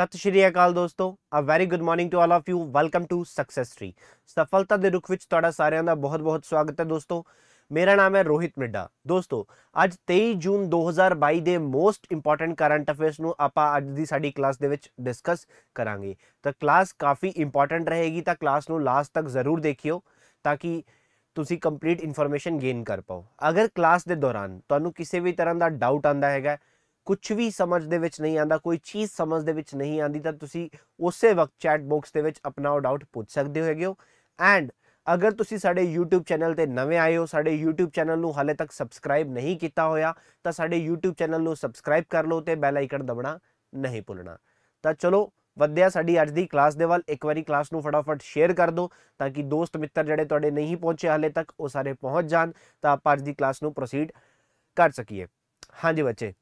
ਸਤਿ ਸ਼੍ਰੀ ਅਕਾਲ ਦੋਸਤੋ a very good morning to all of you welcome to success tree ਸਫਲਤਾ ਦੇ ਰੁਖ ਵਿੱਚ ਤੁਹਾਡਾ ਸਾਰਿਆਂ ਦਾ ਬਹੁਤ-ਬਹੁਤ ਸਵਾਗਤ ਹੈ ਦੋਸਤੋ ਮੇਰਾ ਨਾਮ ਹੈ ਰੋਹਿਤ ਮਿੱਡਾ ਦੋਸਤੋ ਅੱਜ 23 ਜੂਨ 2022 ਦੇ ਮੋਸਟ ਇੰਪੋਰਟੈਂਟ ਕਰੰਟ ਅਫੇਅਰਸ ਨੂੰ ਆਪਾਂ ਅੱਜ ਦੀ ਸਾਡੀ ਕਲਾਸ ਦੇ ਵਿੱਚ ਡਿਸਕਸ ਕਰਾਂਗੇ ਤਾਂ ਕਲਾਸ ਕਾਫੀ ਇੰਪੋਰਟੈਂਟ ਰਹੇਗੀ ਤਾਂ ਕਲਾਸ ਨੂੰ ਲਾਸਟ ਤੱਕ ਜ਼ਰੂਰ ਦੇਖਿਓ ਤਾਂ ਕਿ ਤੁਸੀਂ ਕੰਪਲੀਟ ਇਨਫੋਰਮੇਸ਼ਨ ਗੇਨ ਕਰ ਪਾਓ ਅਗਰ ਕਲਾਸ ਦੇ ਦੌਰਾਨ ਤੁਹਾਨੂੰ ਕਿਸੇ ਵੀ ਤਰ੍ਹਾਂ ਦਾ ਡਾਊਟ ਆਂਦਾ ਹੈਗਾ ਕੁਝ ਵੀ ਸਮਝ ਦੇ ਵਿੱਚ ਨਹੀਂ ਆਂਦਾ ਕੋਈ ਚੀਜ਼ ਸਮਝ ਦੇ ਵਿੱਚ ਨਹੀਂ ਆਂਦੀ ਤਾਂ ਤੁਸੀਂ ਉਸੇ ਵਕਤ ਚੈਟ ਬਾਕਸ ਦੇ ਵਿੱਚ ਆਪਣਾ ਉਹ ਡਾਊਟ ਪੁੱਛ ਸਕਦੇ ਹੋਗੇ ਹੋ ਐਂਡ ਅਗਰ ਤੁਸੀਂ ਸਾਡੇ YouTube ਚੈਨਲ ਤੇ ਨਵੇਂ ਆਏ ਹੋ ਸਾਡੇ YouTube ਚੈਨਲ ਨੂੰ ਹਾਲੇ ਤੱਕ ਸਬਸਕ੍ਰਾਈਬ ਨਹੀਂ ਕੀਤਾ ਹੋਇਆ ਤਾਂ ਸਾਡੇ YouTube ਚੈਨਲ ਨੂੰ ਸਬਸਕ੍ਰਾਈਬ ਕਰ ਲਓ ਤੇ ਬੈਲ ਆਈਕਨ ਦਬਣਾ ਨਹੀਂ ਭੁੱਲਣਾ ਤਾਂ ਚਲੋ ਵਧਿਆ ਸਾਡੀ ਅੱਜ ਦੀ ਕਲਾਸ ਦੇ ਵੱਲ ਇੱਕ ਵਾਰੀ ਕਲਾਸ ਨੂੰ ਫਟਾਫਟ ਸ਼ੇਅਰ ਕਰ ਦਿਓ ਤਾਂ ਕਿ ਦੋਸਤ ਮਿੱਤਰ ਜਿਹੜੇ ਤੁਹਾਡੇ ਨਹੀਂ ਪਹੁੰਚੇ ਹਾਲੇ ਤੱਕ ਉਹ ਸਾਰੇ ਪਹੁੰਚ ਜਾਣ ਤਾਂ ਆਪਾਂ ਅੱਜ ਦੀ ਕਲਾਸ ਨੂੰ ਪ੍ਰੋਸੀਡ ਕਰ ਸਕੀਏ ਹਾਂਜੀ ਬੱਚੇ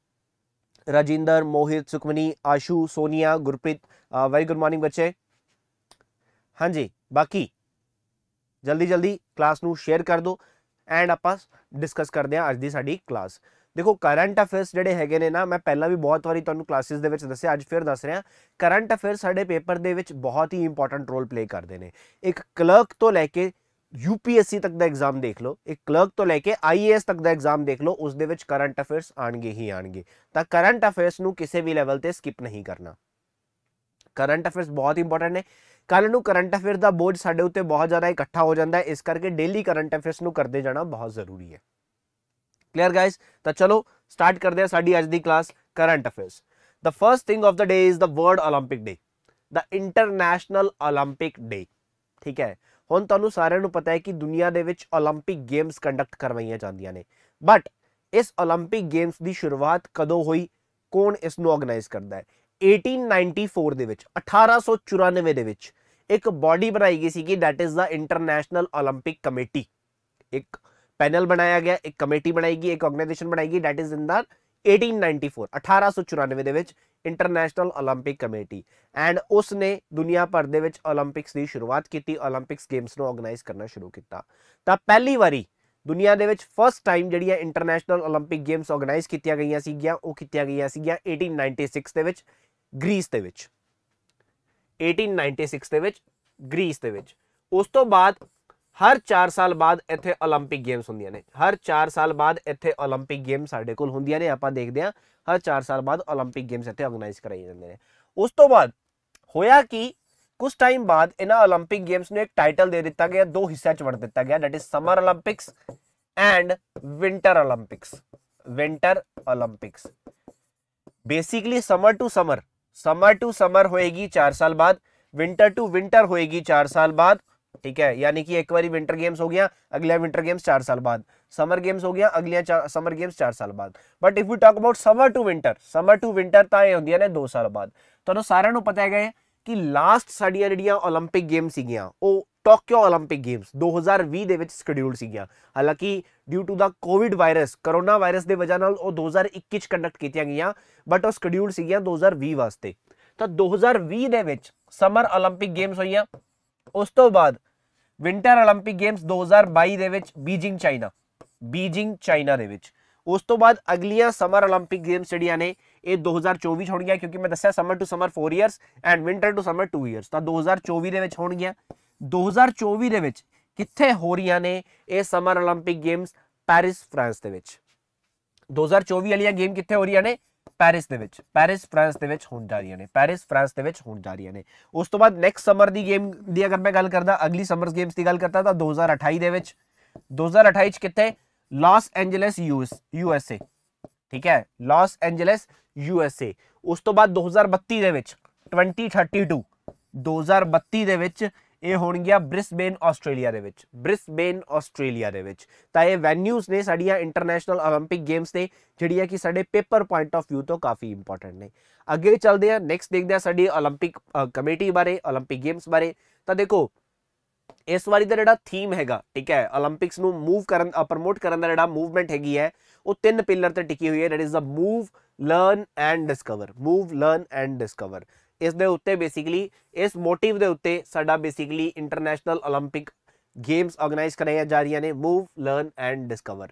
Rajinder Mohit Sukhmani Ashu Sonia Gurpreet very good morning ਬੱਚੇ ਹਾਂਜੀ ਬਾਕੀ ਜਲਦੀ ਜਲਦੀ ਕਲਾਸ ਨੂੰ ਸ਼ੇਅਰ ਕਰ ਦਿਓ ਐਂਡ ਆਪਾਂ ਡਿਸਕਸ ਕਰਦੇ ਹਾਂ ਅੱਜ ਦੀ ਸਾਡੀ ਕਲਾਸ ਦੇਖੋ ਕਰੰਟ ਅਫੇਅਰਸ ਜਿਹੜੇ ਹੈਗੇ ਨੇ ਨਾ ਮੈਂ ਪਹਿਲਾਂ ਵੀ ਬਹੁਤ ਵਾਰੀ ਤੁਹਾਨੂੰ ਕਲਾਸਿਸ ਦੇ ਵਿੱਚ ਦੱਸਿਆ ਅੱਜ ਫਿਰ ਦੱਸ ਰਿਹਾ ਕਰੰਟ ਅਫੇਅਰ ਸਾਡੇ ਪੇਪਰ ਦੇ ਵਿੱਚ ਬਹੁਤ ਹੀ ਇੰਪੋਰਟੈਂਟ ਰੋਲ ਪਲੇ ਕਰਦੇ ਨੇ ਇੱਕ ਕਲਰਕ ਤੋਂ ਲੈ ਕੇ ਯੂਪੀਐਸਸੀ ਤੱਕ ਦਾ ਐਗਜ਼ਾਮ ਦੇਖ ਲਓ ਇੱਕ ਕਲਰਕ ਤੋਂ ਲੈ ਕੇ ਆਈਏਐਸ ਤੱਕ ਦਾ ਐਗਜ਼ਾਮ ਦੇਖ ਲਓ ਉਸ ਦੇ ਵਿੱਚ ਕਰੰਟ ਅਫੇਅਰਸ ਆਣਗੇ ਹੀ ਆਣਗੇ ਤਾਂ ਕਰੰਟ ਅਫੇਅਰਸ ਨੂੰ ਕਿਸੇ ਵੀ ਲੈਵਲ ਤੇ ਸਕਿਪ ਨਹੀਂ ਕਰਨਾ ਕਰੰਟ ਅਫੇਅਰਸ ਬਹੁਤ ਇੰਪੋਰਟੈਂਟ ਨੇ ਕੱਲ ਨੂੰ ਕਰੰਟ ਅਫੇਅਰ ਦਾ ਬੋਝ ਸਾਡੇ ਉੱਤੇ ਬਹੁਤ ਜ਼ਿਆਦਾ ਇਕੱਠਾ ਹੋ ਜਾਂਦਾ ਹੈ ਇਸ ਕਰਕੇ ਡੇਲੀ ਕਰੰਟ ਅਫੇਅਰਸ ਨੂੰ ਕਰਦੇ ਜਾਣਾ ਬਹੁਤ ਜ਼ਰੂਰੀ ਹੈ ਕਲੀਅਰ ਗਾਇਸ ਤਾਂ ਚਲੋ ਸਟਾਰਟ ਕਰਦੇ ਹਾਂ ਸਾਡੀ ਅੱਜ ਦੀ class current affairs the first thing of the day is the world 올림픽 day the international 올림픽 day ਠੀਕ ਹੈ ਹੁਣ ਤੁਹਾਨੂੰ ਸਾਰਿਆਂ ਨੂੰ ਪਤਾ ਹੈ ਕਿ ਦੁਨੀਆ ਦੇ ਵਿੱਚ 올림픽 ਗੇਮਸ ਕੰਡਕਟ ਕਰਵਾਈਆਂ ਜਾਂਦੀਆਂ ਨੇ ਬਟ ਇਸ 올림픽 ਗੇਮਸ ਦੀ ਸ਼ੁਰੂਆਤ ਕਦੋਂ ਹੋਈ ਕੌਣ ਇਸ ਨੂੰ ਆਰਗੇਨਾਈਜ਼ ਕਰਦਾ ਹੈ 1894 ਦੇ ਵਿੱਚ 1894 ਦੇ ਵਿੱਚ ਇੱਕ ਬਾਡੀ ਬਣਾਈ ਗਈ ਸੀ ਕਿ that is the international 올림픽 committee ਇੱਕ ਪੈਨਲ ਬਣਾਇਆ ਗਿਆ ਇੱਕ ਕਮੇਟੀ ਬਣਾਈ ਗਈ ਇੱਕ ਆਰਗੇਨਾਈਜੇਸ਼ਨ ਬਣਾਈ ਗਈ ਥੈਟ ਇਜ਼ ਇਨ ਦਾ 1894 1894 ਦੇ ਵਿੱਚ ਇੰਟਰਨੈਸ਼ਨਲ 올림픽 ਕਮੇਟੀ ਐਂਡ ਉਸ ਨੇ ਦੁਨੀਆ ਭਰ ਦੇ ਵਿੱਚ 올림픽ਸ ਦੀ ਸ਼ੁਰੂਆਤ ਕੀਤੀ 올림픽ਸ ਗੇਮਸ ਨੂੰ ਆਰਗੇਨਾਈਜ਼ ਕਰਨਾ ਸ਼ੁਰੂ ਕੀਤਾ ਤਾਂ ਪਹਿਲੀ ਵਾਰੀ ਦੁਨੀਆ ਦੇ ਵਿੱਚ ਫਸਟ ਟਾਈਮ ਜਿਹੜੀਆਂ ਇੰਟਰਨੈਸ਼ਨਲ 올림픽 ਗੇਮਸ ਆਰਗੇਨਾਈਜ਼ ਕੀਤੀਆਂ ਗਈਆਂ ਸੀਗੀਆਂ ਉਹ ਕੀਤੀਆਂ ਗਈਆਂ ਸੀਗੀਆਂ 1896 ਦੇ ਵਿੱਚ ਗ੍ਰੀਸ ਦੇ ਵਿੱਚ 1896 ਦੇ ਵਿੱਚ ਗ੍ਰੀਸ ਦੇ ਵਿੱਚ ਉਸ ਤੋਂ ਬਾਅਦ हर चार साल बाद इतने ओलंपिक गेम्स होंगे ने हर चार साल बाद इतने ओलंपिक गेम्स साढ़े को आप देखते हैं हर चार साल बाद ओलंपिक गेम्स इतने ऑर्गनाइज कराई जाते हैं उस तो बाद होया कि कुछ टाइम बाद ओलंपिक गेम्स में एक टाइटल दे दिता गया दो हिस्सा च दिता गया that is summer Olympics and winter Olympics winter Olympics basically summer to summer summer to summer होएगी चार साल बाद विंटर टू विंटर होएगी चार साल बाद ਠੀਕ ਹੈ ਯਾਨੀ ਕਿ ਇੱਕ ਵਾਰੀ विंटर ਗੇਮਸ ਹੋ ਗਿਆ अगला विंटर ਗੇਮਸ 4 ਸਾਲ ਬਾਅਦ ਸਮਰ ਗੇਮਸ ਹੋ ਗਿਆ अगलिया ਸਮਰ ਗੇਮਸ 4 ਸਾਲ ਬਾਅਦ but if we talk about summer to winter summer to winter ਤਾਂ ਇਹ ਹੁੰਦੀਆਂ ਨੇ 2 ਸਾਲ ਬਾਅਦ ਤੁਹਾਨੂੰ ਸਾਰਿਆਂ ਨੂੰ ਪਤਾ ਹੈਗਾ ਕਿ ਲਾਸਟ ਸਾਡੀਆਂ ਜਿਹੜੀਆਂ 올림픽 ਗੇਮਸ ਸੀਗੀਆਂ ਉਹ ਟੋਕਿਓ 올림픽 ਗੇਮਸ 2020 ਦੇ ਵਿੱਚ ਸ਼ਡਿਊਲਡ ਸੀਗੀਆਂ ਹਾਲਾਂਕਿ due to the Covid virus corona virus ਦੇ ਵਜ੍ਹਾ ਨਾਲ ਉਹ 2021 ਚ ਕੰਡਕਟ ਕੀਤੀਆਂ ਗਈਆਂ ਬਟ ਉਹ ਸ਼ਡਿਊਲਡ ਸੀਗੀਆਂ 2020 ਵਾਸਤੇ ਤਾਂ 2020 ਦੇ ਵਿੱਚ ਸਮਰ 올림픽 ਗੇਮਸ ਹੋਈਆਂ ਉਸ ਤੋਂ ਬਾਅਦ ਵਿੰਟਰ 올림픽 ਗੇਮਸ 2022 ਦੇ ਵਿੱਚ ਬੀਜਿੰਗ ਚਾਈਨਾ ਬੀਜਿੰਗ ਚਾਈਨਾ ਦੇ ਵਿੱਚ ਉਸ ਤੋਂ ਬਾਅਦ ਅਗਲੀਆਂ ਸਮਰ 올림픽 ਗੇਮਸ ਜਿਹੜੀਆਂ ਨੇ ਇਹ 2024 ਹੋਣਗੀਆਂ ਕਿਉਂਕਿ ਮੈਂ ਦੱਸਿਆ summer to summer 4 years and winter to summer 2 years ਤਾਂ 2024 ਦੇ ਵਿੱਚ ਹੋਣਗੀਆਂ 2024 ਦੇ ਵਿੱਚ ਕਿੱਥੇ ਹੋ ਰਹੀਆਂ ਨੇ ਇਹ ਸਮਰ 올림픽 ਗੇਮਸ ਪੈਰਿਸ ਫਰਾਂਸ ਦੇ ਵਿੱਚ 2024 ਵਾਲੀਆਂ ਗੇਮ ਕਿੱਥੇ ਹੋ ਰਹੀਆਂ ਨੇ ਪੈਰਿਸ ਦੇ ਵਿੱਚ ਪੈਰਿਸ ਫਰਾਂਸ ਦੇ ਵਿੱਚ ਹੋਣ ਜਾ ਰਹੀਆਂ ਨੇ ਪੈਰਿਸ ਫਰਾਂਸ ਦੇ ਵਿੱਚ ਹੋਣ ਜਾ ਰਹੀਆਂ ਨੇ ਉਸ ਤੋਂ ਬਾਅਦ ਨੈਕਸਟ ਸਮਰ ਦੀ ਗੇਮ ਦੀ ਅਗਰ ਮੈਂ ਗੱਲ ਕਰਦਾ ਅਗਲੀ ਸਮਰਸ ਗੇਮਸ ਦੀ ਗੱਲ ਕਰਦਾ ਤਾਂ 2028 ਦੇ ਵਿੱਚ 2028 ਚ ਕਿੱਥੇ ਲਾਸ ਐਂਜਲਸ ਯੂਐਸ ਯੂਐਸਏ ਠੀਕ ਹੈ ਲਾਸ ਐਂਜਲਸ ਯੂਐਸਏ ਉਸ ਤੋਂ ਬਾਅਦ 2032 ਦੇ ਵਿੱਚ 2032 2032 ਦੇ ਵਿੱਚ ਇਹ ਹੋਣਗੀਆਂ ਬ੍ਰਿਸਬੇਨ ਆਸਟ੍ਰੇਲੀਆ ਦੇ ਵਿੱਚ ਬ੍ਰਿਸਬੇਨ ਆਸਟ੍ਰੇਲੀਆ ਦੇ ਵਿੱਚ ਤਾਂ ਇਹ ਵੈਨਿਊਜ਼ ਨੇ ਸਾਡੀਆਂ ਇੰਟਰਨੈਸ਼ਨਲ 올림픽 ਗੇਮਸ ਤੇ ਜਿਹੜੀਆਂ ਕਿ ਸਾਡੇ ਪੇਪਰ ਪੁਆਇੰਟ ਆਫ View ਤੋਂ ਕਾਫੀ ਇੰਪੋਰਟੈਂਟ ਨੇ ਅੱਗੇ ਚੱਲਦੇ ਆ ਨੈਕਸਟ ਦੇਖਦੇ ਆ ਸਾਡੀ 올림픽 ਕਮੇਟੀ ਬਾਰੇ 올림픽 ਗੇਮਸ ਬਾਰੇ ਤਾਂ ਦੇਖੋ ਇਸ ਵਾਰੀ ਦਾ ਜਿਹੜਾ ਥੀਮ ਹੈਗਾ ਠੀਕ ਹੈ 올림픽ਸ ਨੂੰ ਮੂਵ ਕਰਨ ਪ੍ਰਮੋਟ ਕਰਨ ਦਾ ਜਿਹੜਾ ਮੂਵਮੈਂਟ ਹੈਗੀ ਹੈ ਉਹ ਤਿੰਨ ਪਿਲਰ ਤੇ ਟਿਕੀ ਹੋਈ ਹੈ that is a move learn and discover move learn and discover ਇਸ ਦੇ ਉੱਤੇ ਬੇਸਿਕਲੀ ਇਸ ਮੋਟਿਵ ਦੇ ਉੱਤੇ ਸਾਡਾ ਬੇਸਿਕਲੀ ਇੰਟਰਨੈਸ਼ਨਲ 올림픽 ਗੇਮਸ ਆਰਗੇਨਾਈਜ਼ ਕਰਾਈਆਂ ਜਾ ਰਹੀਆਂ ਨੇ move learn and discover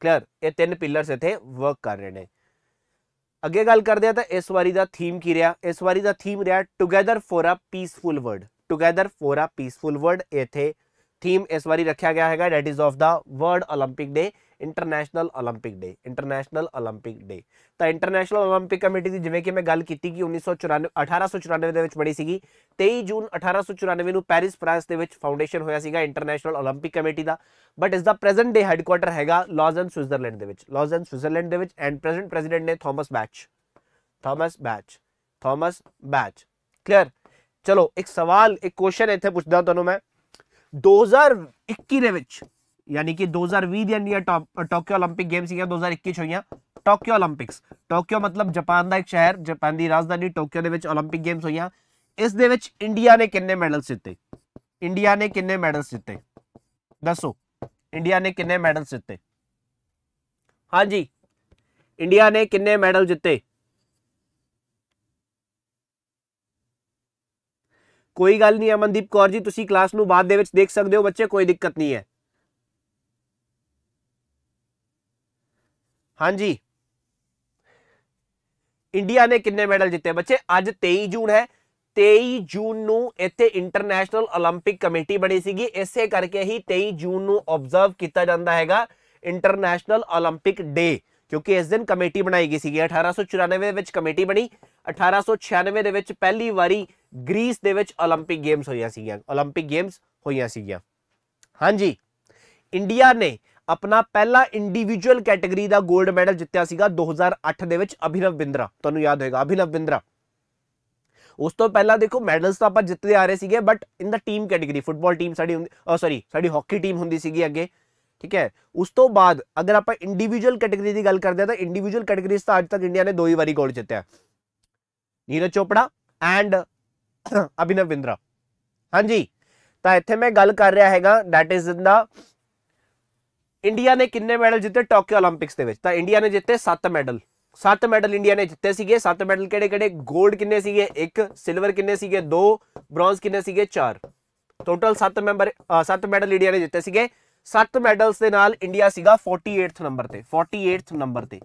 clear ਇਹ ਤਿੰਨ ਪਿਲਰਸ ਇਥੇ ਵਰਕ ਕਰ ਰਹੇ ਨੇ ਅੱਗੇ ਗੱਲ ਕਰਦੇ ਆ ਤਾਂ ਇਸ ਵਾਰੀ ਦਾ ਥੀਮ ਕੀ ਰਿਹਾ ਇਸ ਵਾਰੀ ਦਾ ਥੀਮ ਰਿਹਾ together for a peaceful world together for a peaceful world ਇਥੇ ਥੀਮ ਇਸ ਵਾਰੀ ਰੱਖਿਆ ਗਿਆ ਹੈਗਾ that is of the world 올림픽 day international 올림픽 day international 올림픽 day ਤਾਂ ਇੰਟਰਨੈਸ਼ਨਲ 올림픽 ਕਮੇਟੀ ਦੀ ਜਿਵੇਂ ਕਿ ਮੈਂ ਗੱਲ ਕੀਤੀ ਕਿ 1994 1894 ਦੇ ਵਿੱਚ ਬਣੀ ਸੀਗੀ 23 ਜੂਨ 1894 ਨੂੰ ਪੈਰਿਸ ਫਰਾਂਸ ਦੇ ਵਿੱਚ ਫਾਊਂਡੇਸ਼ਨ ਹੋਇਆ ਸੀਗਾ ਇੰਟਰਨੈਸ਼ਨਲ 올림픽 ਕਮੇਟੀ ਦਾ ਬਟ ਇਸ ਦਾ ਪ੍ਰੈਜ਼ੈਂਟ ਡੇ ਹੈੱਡਕੁਆਟਰ ਹੈਗਾ ਲੌਜ਼ਨ ਸਵਿਟਜ਼ਰਲੈਂਡ ਦੇ ਵਿੱਚ ਲੌਜ਼ਨ ਸਵਿਟਜ਼ਰਲੈਂਡ ਦੇ ਵਿੱਚ ਐਂਡ ਪ੍ਰੈਜ਼ੈਂਟ ਪ੍ਰੈਜ਼ੀਡੈਂਟ ਨੇ Thomas Bach Thomas Bach Thomas Bach clear ਚਲੋ ਇੱਕ ਸਵਾਲ ਇੱਕ ਕੁਐਸਚਨ ਇੱਥੇ ਪੁੱਛਦਾ ਤੁਹਾਨੂੰ ਮੈਂ 2021 ਦੇ ਵਿੱਚ ਯਾਨੀ ਕਿ 2020 ਦੀਆਂ ਇੰਡੀਆ ਟੋਕੀਓ 올림픽 ਗੇਮਸ ਹੀ ਹੈ 2021 ਹੋਈਆਂ ਟੋਕੀਓ 올림픽ਸ ਟੋਕੀਓ ਮਤਲਬ ਜਾਪਾਨ ਦਾ ਇੱਕ ਸ਼ਹਿਰ ਜਾਪਾਨ ਦੀ ਰਾਜਧਾਨੀ ਟੋਕੀਓ ਦੇ ਵਿੱਚ 올림픽 ਗੇਮਸ ਹੋਈਆਂ ਇਸ ਦੇ ਵਿੱਚ ਇੰਡੀਆ ਨੇ ਕਿੰਨੇ ਮੈਡਲ ਜਿੱਤੇ ਇੰਡੀਆ ਨੇ ਕਿੰਨੇ ਮੈਡਲ ਜਿੱਤੇ ਦੱਸੋ ਇੰਡੀਆ ਨੇ ਕਿੰਨੇ ਮੈਡਲ ਜਿੱਤੇ ਹਾਂਜੀ ਇੰਡੀਆ ਨੇ ਕਿੰਨੇ ਮੈਡਲ ਜਿੱਤੇ ਕੋਈ ਗੱਲ ਨਹੀਂ ਅਮਨਦੀਪ ਕੌਰ ਜੀ ਤੁਸੀਂ ਕਲਾਸ ਨੂੰ ਬਾਅਦ ਦੇ ਵਿੱਚ ਦੇਖ ਸਕਦੇ ਹੋ ਬੱਚੇ ਕੋਈ ਦਿੱਕਤ ਨਹੀਂ ਹੈ ਹਾਂਜੀ ਇੰਡੀਆ ਨੇ ਕਿੰਨੇ ਮੈਡਲ ਜਿੱਤੇ ਬੱਚੇ ਅੱਜ 23 ਜੂਨ ਹੈ 23 ਜੂਨ ਨੂੰ ਇੱਥੇ ਇੰਟਰਨੈਸ਼ਨਲ 올림픽 ਕਮੇਟੀ ਬਣੀ ਸੀਗੀ ਇਸੇ ਕਰਕੇ ਹੀ 23 ਜੂਨ ਨੂੰ ਆਬਜ਼ਰਵ ਕੀਤਾ ਜਾਂਦਾ ਹੈਗਾ ਇੰਟਰਨੈਸ਼ਨਲ 올림픽 ਡੇ ਕਿਉਂਕਿ ਇਸ ਦਿਨ ਕਮੇਟੀ ਬਣਾਈ ਗਈ ਸੀਗੀ 1894 ਦੇ ਵਿੱਚ ਕਮੇਟੀ ਬਣੀ 1896 ਦੇ ਵਿੱਚ ਪਹਿਲੀ ਵਾਰੀ ਗ੍ਰੀਸ ਦੇ ਵਿੱਚ 올림픽 ਗੇਮਸ ਹੋਈਆਂ ਸੀਗੀਆਂ 올림픽 ਗੇਮਸ ਹੋਈਆਂ ਸੀਗੀਆਂ ਹਾਂਜੀ ਇੰਡੀਆ ਨੇ ਆਪਣਾ ਪਹਿਲਾ ਇੰਡੀਵਿਜੂਅਲ ਕੈਟਾਗਰੀ ਦਾ 골ਡ ਮੈਡਲ ਜਿੱਤਿਆ ਸੀਗਾ 2008 ਦੇ ਵਿੱਚ ਅਭਿਨਵ ਬਿੰਦਰਾ ਤੁਹਾਨੂੰ ਯਾਦ ਹੋਏਗਾ ਅਭਿਨਵ ਬਿੰਦਰਾ ਉਸ ਤੋਂ ਪਹਿਲਾਂ ਦੇਖੋ ਮੈਡਲਸ ਤਾਂ ਆਪਾਂ ਜਿੱਤਦੇ ਆ ਰਹੇ ਸੀਗੇ but in the team category football team ਸਾਡੀ ਹੁੰਦੀ ਸੌਰੀ ਸਾਡੀ ਹਾਕੀ ਟੀਮ ਹੁੰਦੀ ਸੀਗੀ ਅੱਗੇ ਠੀਕ ਹੈ ਉਸ ਤੋਂ ਬਾਅਦ ਅਗਰ ਆਪਾਂ ਇੰਡੀਵਿਜੂਅਲ ਕੈਟਾਗਰੀ ਦੀ ਗੱਲ ਕਰਦੇ ਆ ਤਾਂ ਇੰਡੀਵਿਜੂਅਲ ਕੈਟਾਗਰੀਜ਼ ਤਾਂ ਅੱਜ ਤੱਕ ਇੰਡੀਆ ਨੇ ਦੋ ਹੀ ਵਾਰੀ ਗੋਲਡ ਜਿੱਤਿਆ ਨੀਰਜ ਚੋਪੜਾ ਐਂਡ ਅਭਿਨਵ ਬਿੰਦਰਾ ਹਾਂਜੀ ਤਾਂ ਇੱਥੇ ਮੈਂ ਗੱਲ ਕਰ ਰਿਹਾ ਹੈਗਾ that is in the India ਨੇ ਕਿੰਨੇ ਮੈਡਲ ਜਿੱਤੇ ਟੋਕੀਓ 올림픽ਸ ਦੇ ਵਿੱਚ ਤਾਂ ਇੰਡੀਆ ਨੇ ਜਿੱਤੇ 7 ਮੈਡਲ 7 ਮੈਡਲ ਇੰਡੀਆ ਨੇ ਜਿੱਤੇ ਸੀਗੇ 7 ਮੈਡਲ ਕਿਹੜੇ-ਕਿਹੜੇ 골ਡ ਕਿੰਨੇ ਸੀਗੇ 1 ਸਿਲਵਰ ਕਿੰਨੇ ਸੀਗੇ 2 ਬ੍ਰੌਂਜ਼ ਕਿੰਨੇ ਸੀਗੇ 4 ਟੋਟਲ 7 ਮੈਂਬਰ 7 ਮੈਡਲ ਇੰਡੀਆ ਨੇ ਜਿੱਤੇ ਸੀਗੇ 7 ਮੈਡਲਸ ਦੇ ਨਾਲ ਇੰਡੀਆ ਸੀਗਾ 48th ਨੰਬਰ ਤੇ 48th ਨੰਬਰ ਤੇ